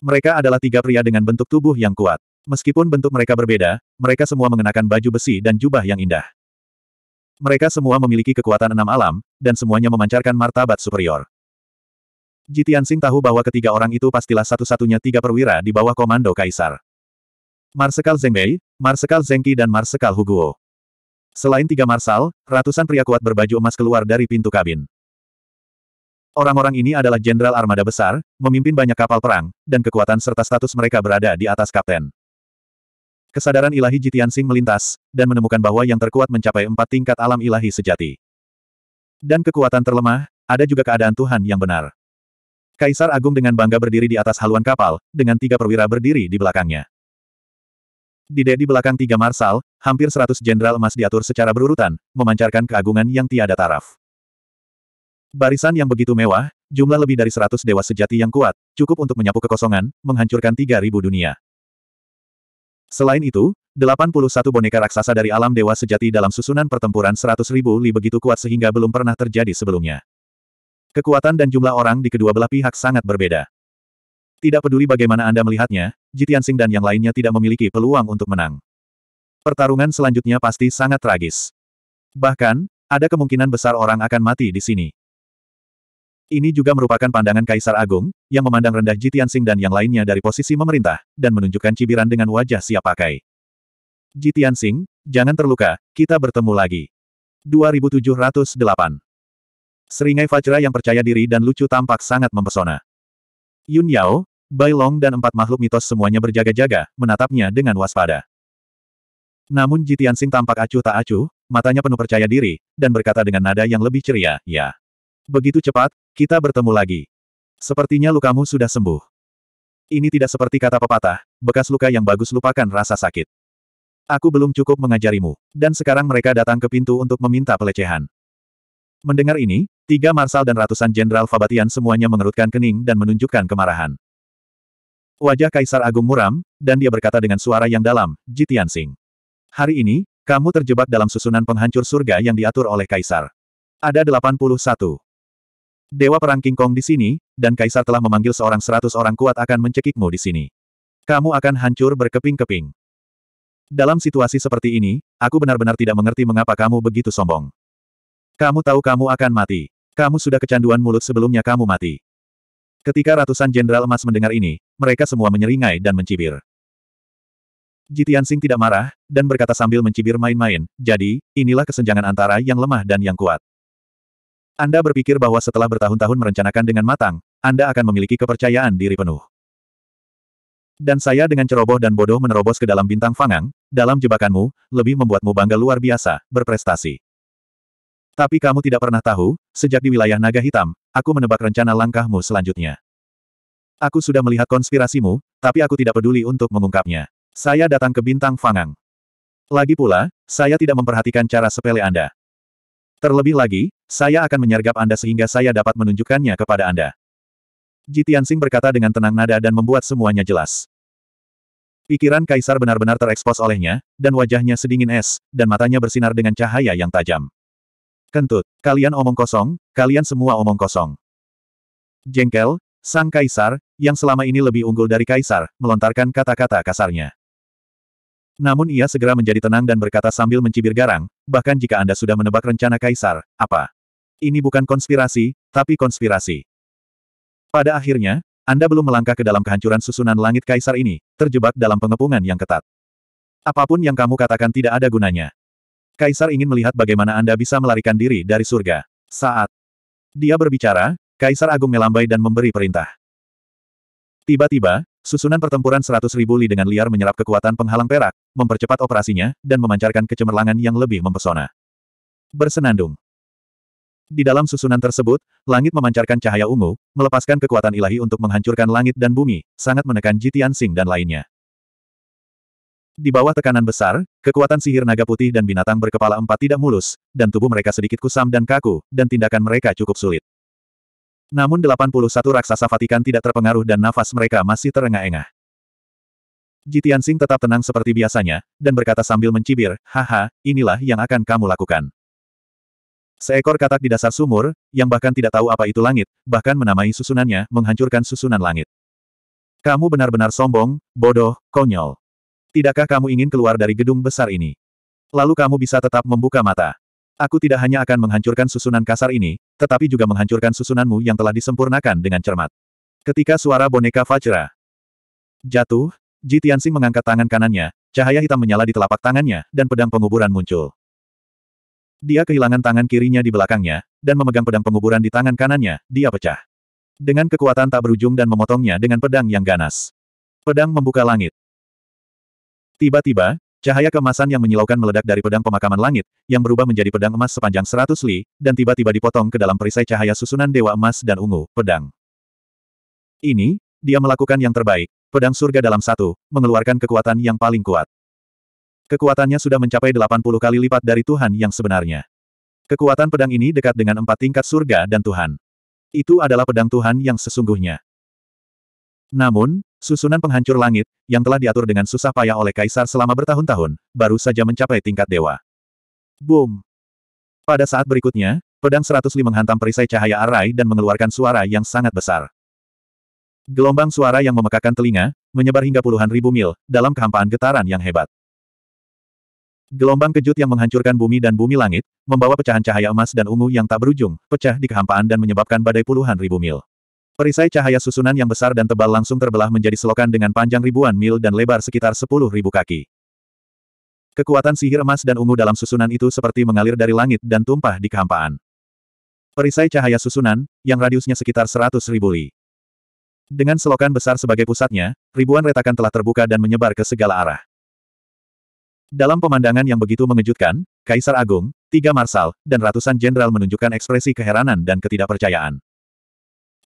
Mereka adalah tiga pria dengan bentuk tubuh yang kuat. Meskipun bentuk mereka berbeda, mereka semua mengenakan baju besi dan jubah yang indah. Mereka semua memiliki kekuatan enam alam, dan semuanya memancarkan martabat superior. Jitian Sing tahu bahwa ketiga orang itu pastilah satu-satunya tiga perwira di bawah komando Kaisar. Marsekal Zengbei, Marsekal Zengki dan Marsekal Huguo. Selain tiga marsal, ratusan pria kuat berbaju emas keluar dari pintu kabin. Orang-orang ini adalah jenderal armada besar, memimpin banyak kapal perang, dan kekuatan serta status mereka berada di atas kapten. Kesadaran ilahi Jitian Sing melintas, dan menemukan bahwa yang terkuat mencapai empat tingkat alam ilahi sejati. Dan kekuatan terlemah, ada juga keadaan Tuhan yang benar. Kaisar Agung dengan bangga berdiri di atas haluan kapal, dengan tiga perwira berdiri di belakangnya. Di dedi belakang tiga marsal, hampir seratus jenderal emas diatur secara berurutan, memancarkan keagungan yang tiada taraf. Barisan yang begitu mewah, jumlah lebih dari seratus dewa sejati yang kuat, cukup untuk menyapu kekosongan, menghancurkan tiga ribu dunia. Selain itu, 81 boneka raksasa dari alam dewa sejati dalam susunan pertempuran seratus ribu li begitu kuat sehingga belum pernah terjadi sebelumnya. Kekuatan dan jumlah orang di kedua belah pihak sangat berbeda. Tidak peduli bagaimana Anda melihatnya, Jitian Jitiansing dan yang lainnya tidak memiliki peluang untuk menang. Pertarungan selanjutnya pasti sangat tragis. Bahkan, ada kemungkinan besar orang akan mati di sini. Ini juga merupakan pandangan Kaisar Agung, yang memandang rendah Jitian Jitiansing dan yang lainnya dari posisi memerintah, dan menunjukkan cibiran dengan wajah siap pakai. Jitian Jitiansing, jangan terluka, kita bertemu lagi. 2708 Seringai Fajra yang percaya diri dan lucu tampak sangat mempesona. Yun Yao, Bai Long dan empat makhluk mitos semuanya berjaga-jaga, menatapnya dengan waspada. Namun Jitian Sing tampak acuh tak acuh, matanya penuh percaya diri, dan berkata dengan nada yang lebih ceria, ya. Begitu cepat, kita bertemu lagi. Sepertinya lukamu sudah sembuh. Ini tidak seperti kata pepatah, bekas luka yang bagus lupakan rasa sakit. Aku belum cukup mengajarimu, dan sekarang mereka datang ke pintu untuk meminta pelecehan. Mendengar ini, tiga marsal dan ratusan jenderal Fabatian semuanya mengerutkan kening dan menunjukkan kemarahan. Wajah Kaisar Agung muram, dan dia berkata dengan suara yang dalam, Jitian Sing. Hari ini, kamu terjebak dalam susunan penghancur surga yang diatur oleh Kaisar. Ada 81. Dewa Perang King Kong di sini, dan Kaisar telah memanggil seorang seratus orang kuat akan mencekikmu di sini. Kamu akan hancur berkeping-keping. Dalam situasi seperti ini, aku benar-benar tidak mengerti mengapa kamu begitu sombong. Kamu tahu kamu akan mati. Kamu sudah kecanduan mulut sebelumnya kamu mati. Ketika ratusan jenderal emas mendengar ini, mereka semua menyeringai dan mencibir. Jitiansing tidak marah, dan berkata sambil mencibir main-main, jadi, inilah kesenjangan antara yang lemah dan yang kuat. Anda berpikir bahwa setelah bertahun-tahun merencanakan dengan matang, Anda akan memiliki kepercayaan diri penuh. Dan saya dengan ceroboh dan bodoh menerobos ke dalam bintang fangang, dalam jebakanmu, lebih membuatmu bangga luar biasa, berprestasi. Tapi kamu tidak pernah tahu, sejak di wilayah naga hitam, aku menebak rencana langkahmu selanjutnya. Aku sudah melihat konspirasimu, tapi aku tidak peduli untuk mengungkapnya. Saya datang ke bintang Fangang. Lagi pula, saya tidak memperhatikan cara sepele Anda. Terlebih lagi, saya akan menyergap Anda sehingga saya dapat menunjukkannya kepada Anda. Ji Tianxing berkata dengan tenang nada dan membuat semuanya jelas. Pikiran Kaisar benar-benar terekspos olehnya, dan wajahnya sedingin es, dan matanya bersinar dengan cahaya yang tajam. Kentut, kalian omong kosong, kalian semua omong kosong. Jengkel, Sang Kaisar, yang selama ini lebih unggul dari Kaisar, melontarkan kata-kata kasarnya. Namun ia segera menjadi tenang dan berkata sambil mencibir garang, bahkan jika Anda sudah menebak rencana Kaisar, apa? Ini bukan konspirasi, tapi konspirasi. Pada akhirnya, Anda belum melangkah ke dalam kehancuran susunan langit Kaisar ini, terjebak dalam pengepungan yang ketat. Apapun yang kamu katakan tidak ada gunanya. Kaisar ingin melihat bagaimana Anda bisa melarikan diri dari surga. Saat dia berbicara, Kaisar Agung melambai dan memberi perintah. Tiba-tiba, susunan pertempuran seratus ribu li dengan liar menyerap kekuatan penghalang perak, mempercepat operasinya, dan memancarkan kecemerlangan yang lebih mempesona. Bersenandung. Di dalam susunan tersebut, langit memancarkan cahaya ungu, melepaskan kekuatan ilahi untuk menghancurkan langit dan bumi, sangat menekan Jitian Sing dan lainnya. Di bawah tekanan besar, kekuatan sihir naga putih dan binatang berkepala empat tidak mulus, dan tubuh mereka sedikit kusam dan kaku, dan tindakan mereka cukup sulit. Namun 81 raksasa Vatikan tidak terpengaruh dan nafas mereka masih terengah-engah. Jitian Sing tetap tenang seperti biasanya, dan berkata sambil mencibir, Haha, inilah yang akan kamu lakukan. Seekor katak di dasar sumur, yang bahkan tidak tahu apa itu langit, bahkan menamai susunannya, menghancurkan susunan langit. Kamu benar-benar sombong, bodoh, konyol. Tidakkah kamu ingin keluar dari gedung besar ini? Lalu kamu bisa tetap membuka mata. Aku tidak hanya akan menghancurkan susunan kasar ini, tetapi juga menghancurkan susunanmu yang telah disempurnakan dengan cermat. Ketika suara boneka Fajra jatuh, Ji mengangkat tangan kanannya, cahaya hitam menyala di telapak tangannya, dan pedang penguburan muncul. Dia kehilangan tangan kirinya di belakangnya, dan memegang pedang penguburan di tangan kanannya, dia pecah. Dengan kekuatan tak berujung dan memotongnya dengan pedang yang ganas. Pedang membuka langit. Tiba-tiba, Cahaya kemasan yang menyilaukan meledak dari pedang pemakaman langit, yang berubah menjadi pedang emas sepanjang seratus li, dan tiba-tiba dipotong ke dalam perisai cahaya susunan dewa emas dan ungu, pedang. Ini, dia melakukan yang terbaik, pedang surga dalam satu, mengeluarkan kekuatan yang paling kuat. Kekuatannya sudah mencapai 80 kali lipat dari Tuhan yang sebenarnya. Kekuatan pedang ini dekat dengan empat tingkat surga dan Tuhan. Itu adalah pedang Tuhan yang sesungguhnya. Namun, Susunan penghancur langit, yang telah diatur dengan susah payah oleh kaisar selama bertahun-tahun, baru saja mencapai tingkat dewa. Boom! Pada saat berikutnya, pedang seratus li menghantam perisai cahaya arai dan mengeluarkan suara yang sangat besar. Gelombang suara yang memekakan telinga, menyebar hingga puluhan ribu mil, dalam kehampaan getaran yang hebat. Gelombang kejut yang menghancurkan bumi dan bumi langit, membawa pecahan cahaya emas dan ungu yang tak berujung, pecah di kehampaan dan menyebabkan badai puluhan ribu mil. Perisai cahaya susunan yang besar dan tebal langsung terbelah menjadi selokan dengan panjang ribuan mil dan lebar sekitar sepuluh ribu kaki. Kekuatan sihir emas dan ungu dalam susunan itu seperti mengalir dari langit dan tumpah di kehampaan. Perisai cahaya susunan, yang radiusnya sekitar seratus ribu li. Dengan selokan besar sebagai pusatnya, ribuan retakan telah terbuka dan menyebar ke segala arah. Dalam pemandangan yang begitu mengejutkan, Kaisar Agung, tiga Marsal, dan ratusan jenderal menunjukkan ekspresi keheranan dan ketidakpercayaan.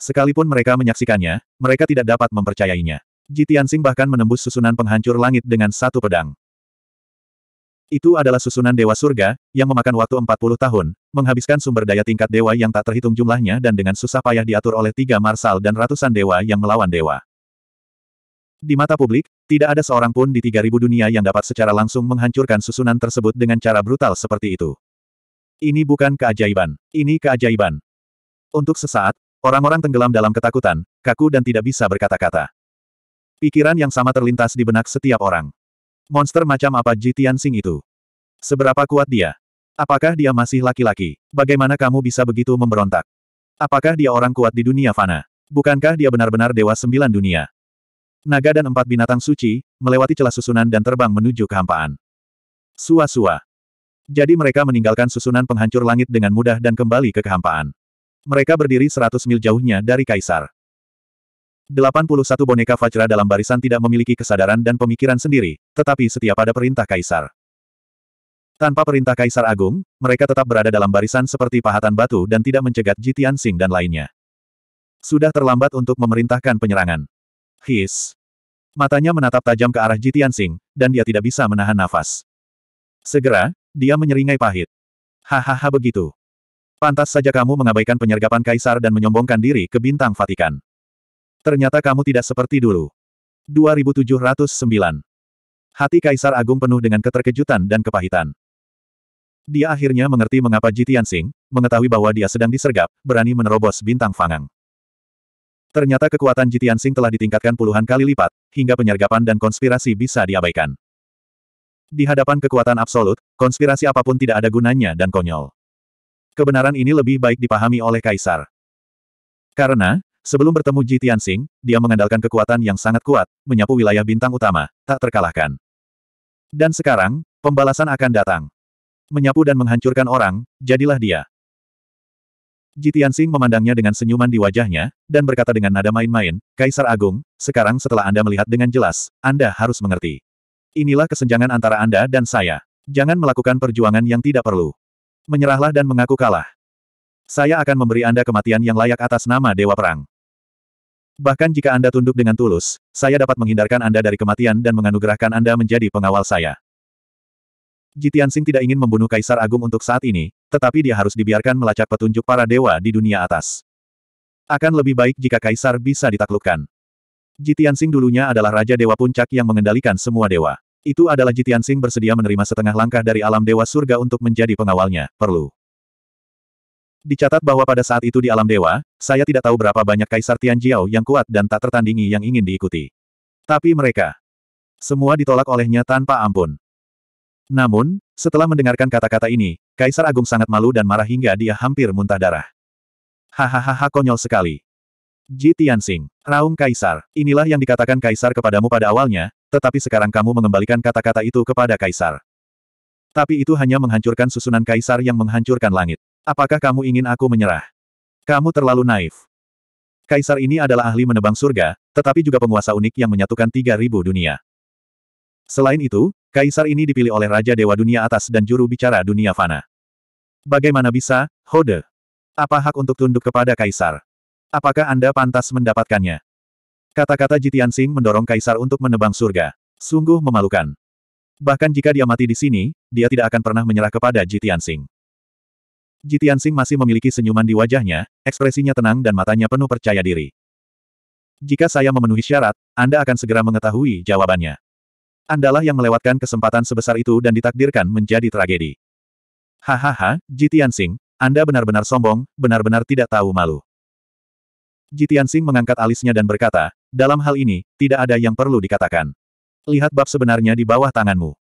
Sekalipun mereka menyaksikannya, mereka tidak dapat mempercayainya. Jitiansing bahkan menembus susunan penghancur langit dengan satu pedang. Itu adalah susunan Dewa Surga, yang memakan waktu 40 tahun, menghabiskan sumber daya tingkat dewa yang tak terhitung jumlahnya dan dengan susah payah diatur oleh tiga marsal dan ratusan dewa yang melawan dewa. Di mata publik, tidak ada seorang pun di tiga ribu dunia yang dapat secara langsung menghancurkan susunan tersebut dengan cara brutal seperti itu. Ini bukan keajaiban. Ini keajaiban. Untuk sesaat, Orang-orang tenggelam dalam ketakutan, kaku dan tidak bisa berkata-kata. Pikiran yang sama terlintas di benak setiap orang. Monster macam apa Ji Sing itu? Seberapa kuat dia? Apakah dia masih laki-laki? Bagaimana kamu bisa begitu memberontak? Apakah dia orang kuat di dunia fana? Bukankah dia benar-benar dewa sembilan dunia? Naga dan empat binatang suci, melewati celah susunan dan terbang menuju kehampaan. Sua-sua. Jadi mereka meninggalkan susunan penghancur langit dengan mudah dan kembali ke kehampaan. Mereka berdiri 100 mil jauhnya dari Kaisar. 81 boneka fajra dalam barisan tidak memiliki kesadaran dan pemikiran sendiri, tetapi setia pada perintah Kaisar. Tanpa perintah Kaisar Agung, mereka tetap berada dalam barisan seperti pahatan batu dan tidak mencegat Jitian Sing dan lainnya. Sudah terlambat untuk memerintahkan penyerangan. His. Matanya menatap tajam ke arah Jitian Sing, dan dia tidak bisa menahan nafas. Segera, dia menyeringai pahit. Hahaha begitu. Pantas saja kamu mengabaikan penyergapan kaisar dan menyombongkan diri ke bintang Vatikan. Ternyata kamu tidak seperti dulu. 2709. Hati kaisar agung penuh dengan keterkejutan dan kepahitan. Dia akhirnya mengerti mengapa Jitian Sing, mengetahui bahwa dia sedang disergap, berani menerobos bintang Fangang. Ternyata kekuatan Jitian Sing telah ditingkatkan puluhan kali lipat, hingga penyergapan dan konspirasi bisa diabaikan. Di hadapan kekuatan absolut, konspirasi apapun tidak ada gunanya dan konyol. Kebenaran ini lebih baik dipahami oleh Kaisar. Karena, sebelum bertemu Ji Tianxing, dia mengandalkan kekuatan yang sangat kuat, menyapu wilayah bintang utama, tak terkalahkan. Dan sekarang, pembalasan akan datang. Menyapu dan menghancurkan orang, jadilah dia. Ji Tianxing memandangnya dengan senyuman di wajahnya, dan berkata dengan nada main-main, Kaisar Agung, sekarang setelah Anda melihat dengan jelas, Anda harus mengerti. Inilah kesenjangan antara Anda dan saya. Jangan melakukan perjuangan yang tidak perlu. Menyerahlah dan mengaku kalah. Saya akan memberi Anda kematian yang layak atas nama Dewa Perang. Bahkan jika Anda tunduk dengan tulus, saya dapat menghindarkan Anda dari kematian dan menganugerahkan Anda menjadi pengawal saya. Jitian Sing tidak ingin membunuh Kaisar Agung untuk saat ini, tetapi dia harus dibiarkan melacak petunjuk para dewa di dunia atas. Akan lebih baik jika Kaisar bisa ditaklukkan. Jitian Sing dulunya adalah Raja Dewa Puncak yang mengendalikan semua dewa. Itu adalah Jitian Sing bersedia menerima setengah langkah dari alam dewa surga untuk menjadi pengawalnya, perlu. Dicatat bahwa pada saat itu di alam dewa, saya tidak tahu berapa banyak Kaisar Tianjiao yang kuat dan tak tertandingi yang ingin diikuti. Tapi mereka, semua ditolak olehnya tanpa ampun. Namun, setelah mendengarkan kata-kata ini, Kaisar Agung sangat malu dan marah hingga dia hampir muntah darah. Hahaha konyol sekali. Ji Tianxing, Raung Kaisar, inilah yang dikatakan Kaisar kepadamu pada awalnya, tetapi sekarang kamu mengembalikan kata-kata itu kepada Kaisar. Tapi itu hanya menghancurkan susunan Kaisar yang menghancurkan langit. Apakah kamu ingin aku menyerah? Kamu terlalu naif. Kaisar ini adalah ahli menebang surga, tetapi juga penguasa unik yang menyatukan 3.000 dunia. Selain itu, Kaisar ini dipilih oleh Raja Dewa Dunia Atas dan Juru Bicara Dunia Fana. Bagaimana bisa, Hode? Apa hak untuk tunduk kepada Kaisar? Apakah Anda pantas mendapatkannya? Kata-kata Jitian Sing mendorong kaisar untuk menebang surga. Sungguh memalukan. Bahkan jika dia mati di sini, dia tidak akan pernah menyerah kepada Jitian Sing. Jitian Sing masih memiliki senyuman di wajahnya, ekspresinya tenang dan matanya penuh percaya diri. Jika saya memenuhi syarat, Anda akan segera mengetahui jawabannya. Andalah yang melewatkan kesempatan sebesar itu dan ditakdirkan menjadi tragedi. Hahaha, Jitian Sing, Anda benar-benar sombong, benar-benar tidak tahu malu. Jitian Sing mengangkat alisnya dan berkata, dalam hal ini, tidak ada yang perlu dikatakan. Lihat bab sebenarnya di bawah tanganmu.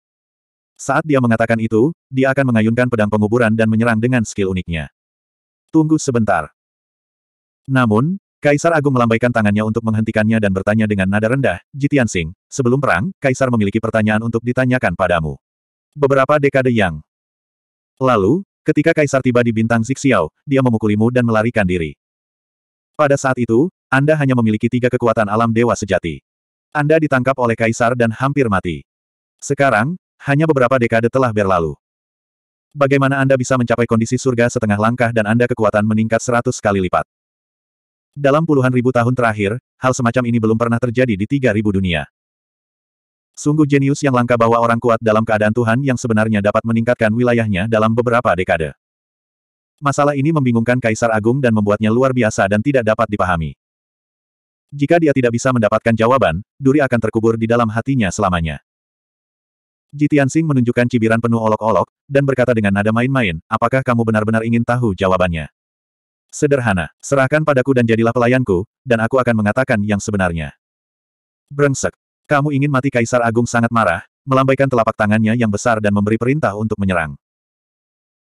Saat dia mengatakan itu, dia akan mengayunkan pedang penguburan dan menyerang dengan skill uniknya. Tunggu sebentar. Namun, Kaisar Agung melambaikan tangannya untuk menghentikannya dan bertanya dengan nada rendah, Jitian Singh, sebelum perang, Kaisar memiliki pertanyaan untuk ditanyakan padamu. Beberapa dekade yang lalu, ketika Kaisar tiba di bintang Zixiao, dia memukulimu dan melarikan diri. Pada saat itu, anda hanya memiliki tiga kekuatan alam dewa sejati. Anda ditangkap oleh kaisar dan hampir mati. Sekarang, hanya beberapa dekade telah berlalu. Bagaimana Anda bisa mencapai kondisi surga setengah langkah dan Anda kekuatan meningkat seratus kali lipat? Dalam puluhan ribu tahun terakhir, hal semacam ini belum pernah terjadi di tiga ribu dunia. Sungguh jenius yang langka bahwa orang kuat dalam keadaan Tuhan yang sebenarnya dapat meningkatkan wilayahnya dalam beberapa dekade. Masalah ini membingungkan Kaisar Agung dan membuatnya luar biasa dan tidak dapat dipahami. Jika dia tidak bisa mendapatkan jawaban, duri akan terkubur di dalam hatinya selamanya. Jitiansing menunjukkan cibiran penuh olok-olok, dan berkata dengan nada main-main, apakah kamu benar-benar ingin tahu jawabannya? Sederhana, serahkan padaku dan jadilah pelayanku, dan aku akan mengatakan yang sebenarnya. Brengsek, kamu ingin mati Kaisar Agung sangat marah, melambaikan telapak tangannya yang besar dan memberi perintah untuk menyerang.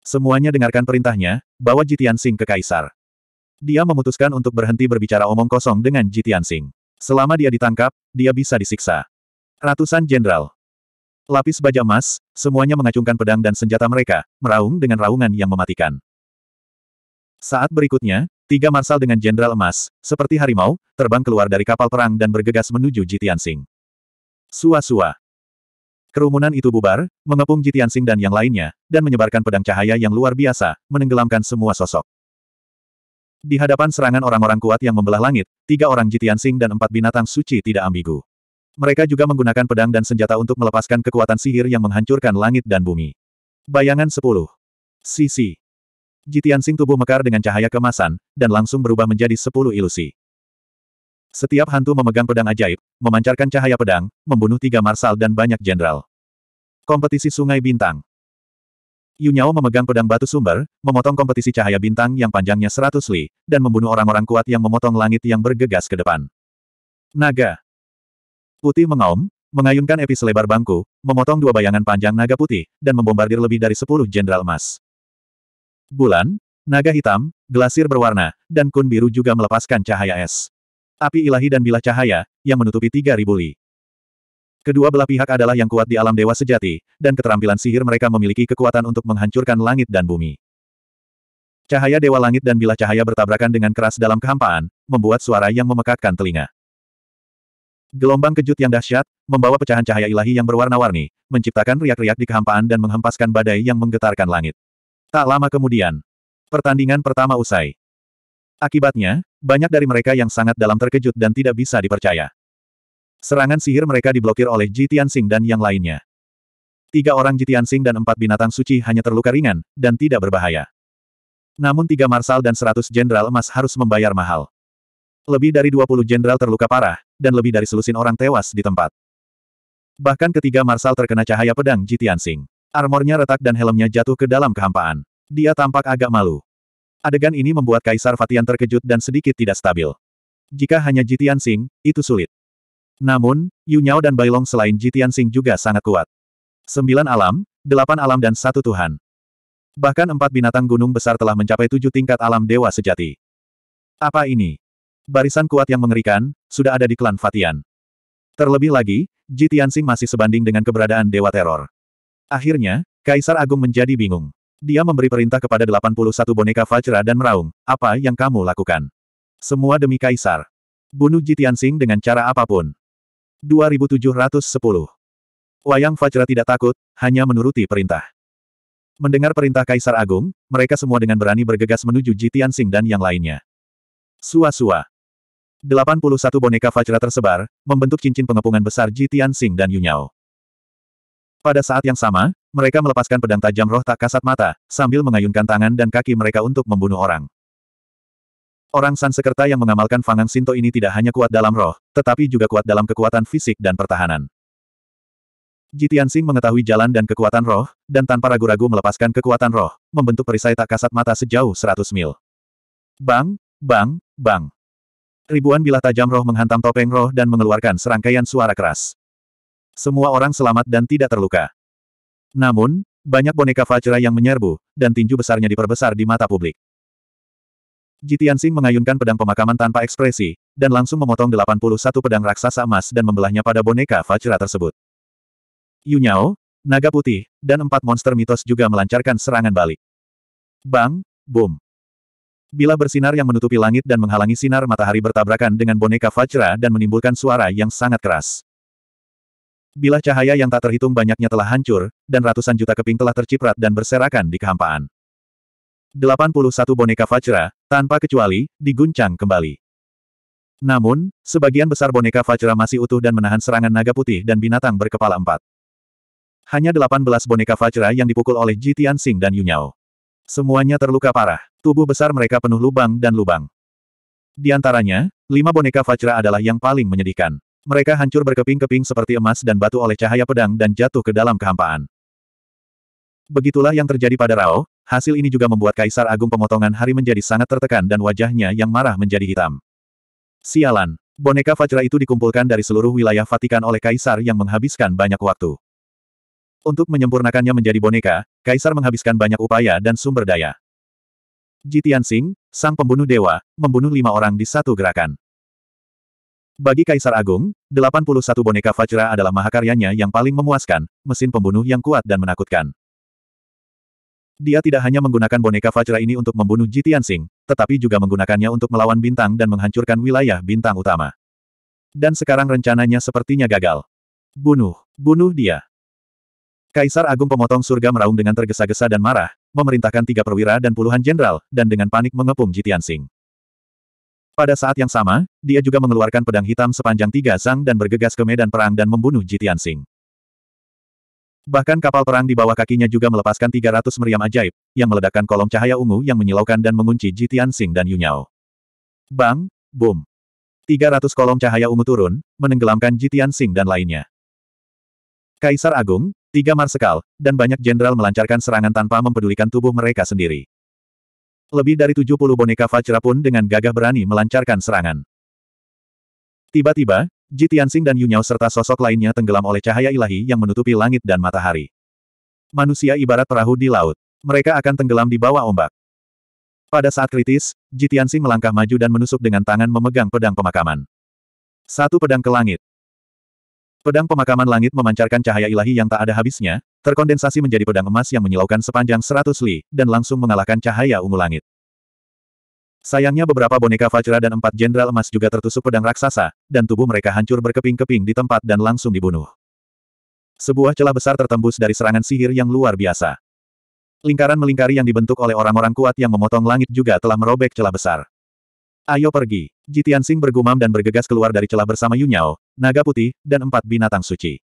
Semuanya dengarkan perintahnya, bawa Jitian Sing ke Kaisar. Dia memutuskan untuk berhenti berbicara omong kosong dengan Jitian Sing. Selama dia ditangkap, dia bisa disiksa. Ratusan jenderal. Lapis baja emas, semuanya mengacungkan pedang dan senjata mereka, meraung dengan raungan yang mematikan. Saat berikutnya, tiga marsal dengan jenderal emas, seperti harimau, terbang keluar dari kapal perang dan bergegas menuju Jitian Sing. Sua-sua. Kerumunan itu bubar, mengepung Jitian Sing dan yang lainnya, dan menyebarkan pedang cahaya yang luar biasa, menenggelamkan semua sosok. Di hadapan serangan orang-orang kuat yang membelah langit, tiga orang Jitian Sing dan empat binatang suci tidak ambigu. Mereka juga menggunakan pedang dan senjata untuk melepaskan kekuatan sihir yang menghancurkan langit dan bumi. Bayangan 10. Sisi. Jitian Sing tubuh mekar dengan cahaya kemasan, dan langsung berubah menjadi 10 ilusi. Setiap hantu memegang pedang ajaib, memancarkan cahaya pedang, membunuh tiga marsal dan banyak jenderal. Kompetisi Sungai Bintang. Yunyao memegang pedang batu sumber, memotong kompetisi cahaya bintang yang panjangnya seratus li, dan membunuh orang-orang kuat yang memotong langit yang bergegas ke depan. Naga. Putih mengaum, mengayunkan epi selebar bangku, memotong dua bayangan panjang naga putih, dan membombardir lebih dari sepuluh jenderal emas. Bulan, naga hitam, glasir berwarna, dan kun biru juga melepaskan cahaya es. Api ilahi dan bilah cahaya, yang menutupi tiga ribu li. Kedua belah pihak adalah yang kuat di alam dewa sejati, dan keterampilan sihir mereka memiliki kekuatan untuk menghancurkan langit dan bumi. Cahaya dewa langit dan bilah cahaya bertabrakan dengan keras dalam kehampaan, membuat suara yang memekakkan telinga. Gelombang kejut yang dahsyat, membawa pecahan cahaya ilahi yang berwarna-warni, menciptakan riak-riak di kehampaan dan menghempaskan badai yang menggetarkan langit. Tak lama kemudian, pertandingan pertama usai. Akibatnya, banyak dari mereka yang sangat dalam terkejut dan tidak bisa dipercaya. Serangan sihir mereka diblokir oleh Ji Tianxing dan yang lainnya. Tiga orang Ji Tianxing dan empat binatang suci hanya terluka ringan, dan tidak berbahaya. Namun tiga marsal dan seratus jenderal emas harus membayar mahal. Lebih dari dua puluh jenderal terluka parah, dan lebih dari selusin orang tewas di tempat. Bahkan ketiga marsal terkena cahaya pedang Ji Tianxing. Armornya retak dan helmnya jatuh ke dalam kehampaan. Dia tampak agak malu. Adegan ini membuat Kaisar Fatian terkejut dan sedikit tidak stabil. Jika hanya Jitian Sing, itu sulit. Namun, Yu Nyao dan Bailong selain Jitiansing juga sangat kuat. Sembilan alam, delapan alam dan satu Tuhan. Bahkan empat binatang gunung besar telah mencapai tujuh tingkat alam dewa sejati. Apa ini? Barisan kuat yang mengerikan, sudah ada di klan Fatian. Terlebih lagi, Jitiansing masih sebanding dengan keberadaan dewa teror. Akhirnya, Kaisar Agung menjadi bingung. Dia memberi perintah kepada 81 boneka Fajra dan meraung, apa yang kamu lakukan? Semua demi Kaisar. Bunuh Jitiansing dengan cara apapun. 2710. Wayang Fajra tidak takut, hanya menuruti perintah. Mendengar perintah Kaisar Agung, mereka semua dengan berani bergegas menuju Jitian Sing dan yang lainnya. Sua-sua. 81 boneka Fajra tersebar, membentuk cincin pengepungan besar Jitian Sing dan Yunyao. Pada saat yang sama, mereka melepaskan pedang tajam roh tak kasat mata, sambil mengayunkan tangan dan kaki mereka untuk membunuh orang. Orang Sansekerta yang mengamalkan Fangang Sinto ini tidak hanya kuat dalam roh, tetapi juga kuat dalam kekuatan fisik dan pertahanan. Jitian Jitiansing mengetahui jalan dan kekuatan roh, dan tanpa ragu-ragu melepaskan kekuatan roh, membentuk perisai tak kasat mata sejauh 100 mil. Bang, bang, bang. Ribuan bilah tajam roh menghantam topeng roh dan mengeluarkan serangkaian suara keras. Semua orang selamat dan tidak terluka. Namun, banyak boneka Fajra yang menyerbu, dan tinju besarnya diperbesar di mata publik. Jitian Jitiansing mengayunkan pedang pemakaman tanpa ekspresi, dan langsung memotong 81 pedang raksasa emas dan membelahnya pada boneka Fajra tersebut. Yunyao, naga putih, dan empat monster mitos juga melancarkan serangan balik. Bang, boom. Bila bersinar yang menutupi langit dan menghalangi sinar matahari bertabrakan dengan boneka Fajra dan menimbulkan suara yang sangat keras. Bila cahaya yang tak terhitung banyaknya telah hancur, dan ratusan juta keping telah terciprat dan berserakan di kehampaan. 81 boneka Fajra, tanpa kecuali, diguncang kembali. Namun, sebagian besar boneka Vajra masih utuh dan menahan serangan naga putih dan binatang berkepala empat. Hanya 18 boneka Vajra yang dipukul oleh Jitian Singh dan Yunyao. Semuanya terluka parah. Tubuh besar mereka penuh lubang dan lubang. Di antaranya, lima boneka Vajra adalah yang paling menyedihkan. Mereka hancur berkeping-keping seperti emas dan batu oleh cahaya pedang dan jatuh ke dalam kehampaan. Begitulah yang terjadi pada Rao, Hasil ini juga membuat Kaisar Agung Pemotongan Hari menjadi sangat tertekan dan wajahnya yang marah menjadi hitam. Sialan, boneka fajra itu dikumpulkan dari seluruh wilayah Vatikan oleh Kaisar yang menghabiskan banyak waktu. Untuk menyempurnakannya menjadi boneka, Kaisar menghabiskan banyak upaya dan sumber daya. Jitian Singh, sang pembunuh dewa, membunuh lima orang di satu gerakan. Bagi Kaisar Agung, 81 boneka fajra adalah mahakaryanya yang paling memuaskan, mesin pembunuh yang kuat dan menakutkan. Dia tidak hanya menggunakan boneka Fajra ini untuk membunuh Jitian Tianxing, tetapi juga menggunakannya untuk melawan bintang dan menghancurkan wilayah bintang utama. Dan sekarang rencananya sepertinya gagal. Bunuh, bunuh dia. Kaisar Agung Pemotong Surga meraung dengan tergesa-gesa dan marah, memerintahkan tiga perwira dan puluhan jenderal, dan dengan panik mengepung Jitian Tianxing. Pada saat yang sama, dia juga mengeluarkan pedang hitam sepanjang tiga sang dan bergegas ke medan perang dan membunuh Jitian Tianxing. Bahkan kapal perang di bawah kakinya juga melepaskan 300 meriam ajaib, yang meledakkan kolom cahaya ungu yang menyilaukan dan mengunci Ji Sing dan Yunyao. Bang, boom. 300 kolom cahaya ungu turun, menenggelamkan Ji Sing dan lainnya. Kaisar Agung, tiga marsekal, dan banyak jenderal melancarkan serangan tanpa mempedulikan tubuh mereka sendiri. Lebih dari 70 boneka Fajra pun dengan gagah berani melancarkan serangan. Tiba-tiba, Ji Tianxing dan Yunyao serta sosok lainnya tenggelam oleh cahaya ilahi yang menutupi langit dan matahari. Manusia ibarat perahu di laut. Mereka akan tenggelam di bawah ombak. Pada saat kritis, Ji Tianxing melangkah maju dan menusuk dengan tangan memegang pedang pemakaman. Satu pedang ke langit. Pedang pemakaman langit memancarkan cahaya ilahi yang tak ada habisnya, terkondensasi menjadi pedang emas yang menyilaukan sepanjang seratus li, dan langsung mengalahkan cahaya ungu langit. Sayangnya beberapa boneka Vajra dan empat jenderal emas juga tertusuk pedang raksasa, dan tubuh mereka hancur berkeping-keping di tempat dan langsung dibunuh. Sebuah celah besar tertembus dari serangan sihir yang luar biasa. Lingkaran melingkari yang dibentuk oleh orang-orang kuat yang memotong langit juga telah merobek celah besar. Ayo pergi. Jitian Sing bergumam dan bergegas keluar dari celah bersama Yunyao, naga putih, dan empat binatang suci.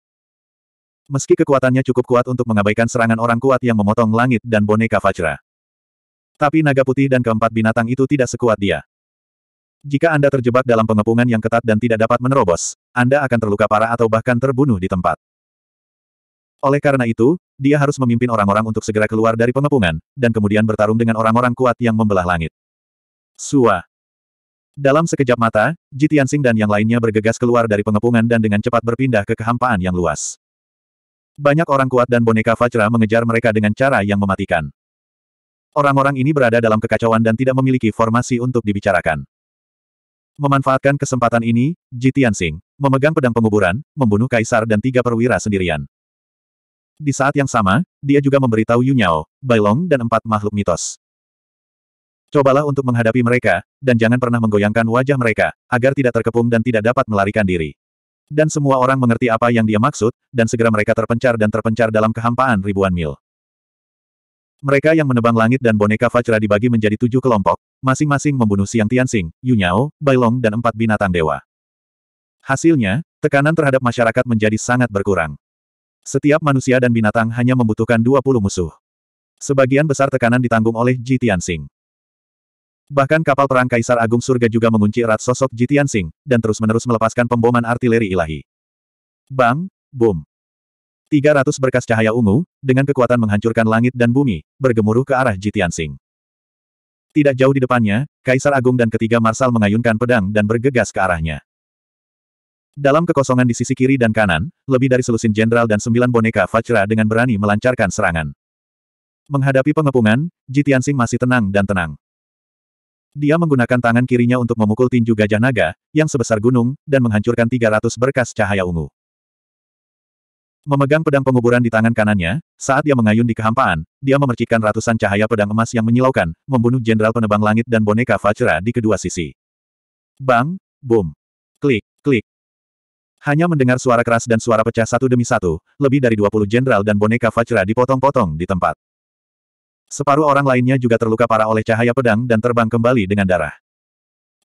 Meski kekuatannya cukup kuat untuk mengabaikan serangan orang kuat yang memotong langit dan boneka Vajra. Tapi naga putih dan keempat binatang itu tidak sekuat dia. Jika Anda terjebak dalam pengepungan yang ketat dan tidak dapat menerobos, Anda akan terluka parah atau bahkan terbunuh di tempat. Oleh karena itu, dia harus memimpin orang-orang untuk segera keluar dari pengepungan, dan kemudian bertarung dengan orang-orang kuat yang membelah langit. Sua. Dalam sekejap mata, Jitian Sing dan yang lainnya bergegas keluar dari pengepungan dan dengan cepat berpindah ke kehampaan yang luas. Banyak orang kuat dan boneka Fajra mengejar mereka dengan cara yang mematikan. Orang-orang ini berada dalam kekacauan dan tidak memiliki formasi untuk dibicarakan. Memanfaatkan kesempatan ini, Ji Tianxing memegang pedang penguburan, membunuh kaisar dan tiga perwira sendirian. Di saat yang sama, dia juga memberitahu Yunyao, Bailong dan empat makhluk mitos. Cobalah untuk menghadapi mereka, dan jangan pernah menggoyangkan wajah mereka, agar tidak terkepung dan tidak dapat melarikan diri. Dan semua orang mengerti apa yang dia maksud, dan segera mereka terpencar dan terpencar dalam kehampaan ribuan mil. Mereka yang menebang langit dan boneka Fajra dibagi menjadi tujuh kelompok, masing-masing membunuh Siang Tianxing, Yunyao, Bailong dan empat binatang dewa. Hasilnya, tekanan terhadap masyarakat menjadi sangat berkurang. Setiap manusia dan binatang hanya membutuhkan 20 musuh. Sebagian besar tekanan ditanggung oleh Ji Tianxing. Bahkan kapal perang Kaisar Agung Surga juga mengunci erat sosok Ji Tianxing, dan terus-menerus melepaskan pemboman artileri ilahi. Bang, boom. 300 berkas cahaya ungu, dengan kekuatan menghancurkan langit dan bumi, bergemuruh ke arah Jitiansing. Tidak jauh di depannya, Kaisar Agung dan ketiga Marsal mengayunkan pedang dan bergegas ke arahnya. Dalam kekosongan di sisi kiri dan kanan, lebih dari selusin jenderal dan sembilan boneka Vajra dengan berani melancarkan serangan. Menghadapi pengepungan, Jitiansing masih tenang dan tenang. Dia menggunakan tangan kirinya untuk memukul tinju gajah naga, yang sebesar gunung, dan menghancurkan 300 berkas cahaya ungu. Memegang pedang penguburan di tangan kanannya, saat dia mengayun di kehampaan, dia memercikkan ratusan cahaya pedang emas yang menyilaukan, membunuh jenderal penebang langit dan boneka Fajra di kedua sisi. Bang, boom, klik, klik. Hanya mendengar suara keras dan suara pecah satu demi satu, lebih dari 20 jenderal dan boneka Fajra dipotong-potong di tempat. Separuh orang lainnya juga terluka parah oleh cahaya pedang dan terbang kembali dengan darah.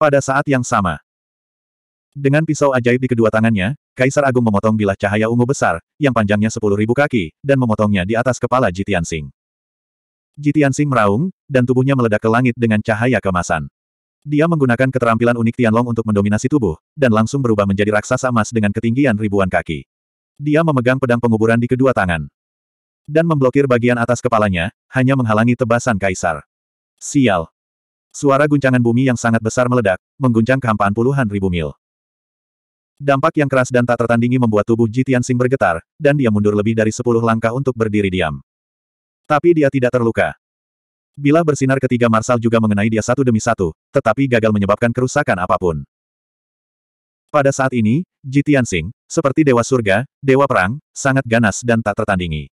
Pada saat yang sama, dengan pisau ajaib di kedua tangannya, Kaisar Agung memotong bilah cahaya ungu besar, yang panjangnya sepuluh ribu kaki, dan memotongnya di atas kepala Jitian Sing. Jitian Sing meraung, dan tubuhnya meledak ke langit dengan cahaya kemasan. Dia menggunakan keterampilan unik Tianlong untuk mendominasi tubuh, dan langsung berubah menjadi raksasa emas dengan ketinggian ribuan kaki. Dia memegang pedang penguburan di kedua tangan. Dan memblokir bagian atas kepalanya, hanya menghalangi tebasan kaisar. Sial. Suara guncangan bumi yang sangat besar meledak, mengguncang kehampaan puluhan ribu mil. Dampak yang keras dan tak tertandingi membuat tubuh Jitian Tianxing bergetar, dan dia mundur lebih dari sepuluh langkah untuk berdiri diam. Tapi dia tidak terluka. Bila bersinar ketiga Marsal juga mengenai dia satu demi satu, tetapi gagal menyebabkan kerusakan apapun. Pada saat ini, Jitian Tianxing, seperti Dewa Surga, Dewa Perang, sangat ganas dan tak tertandingi.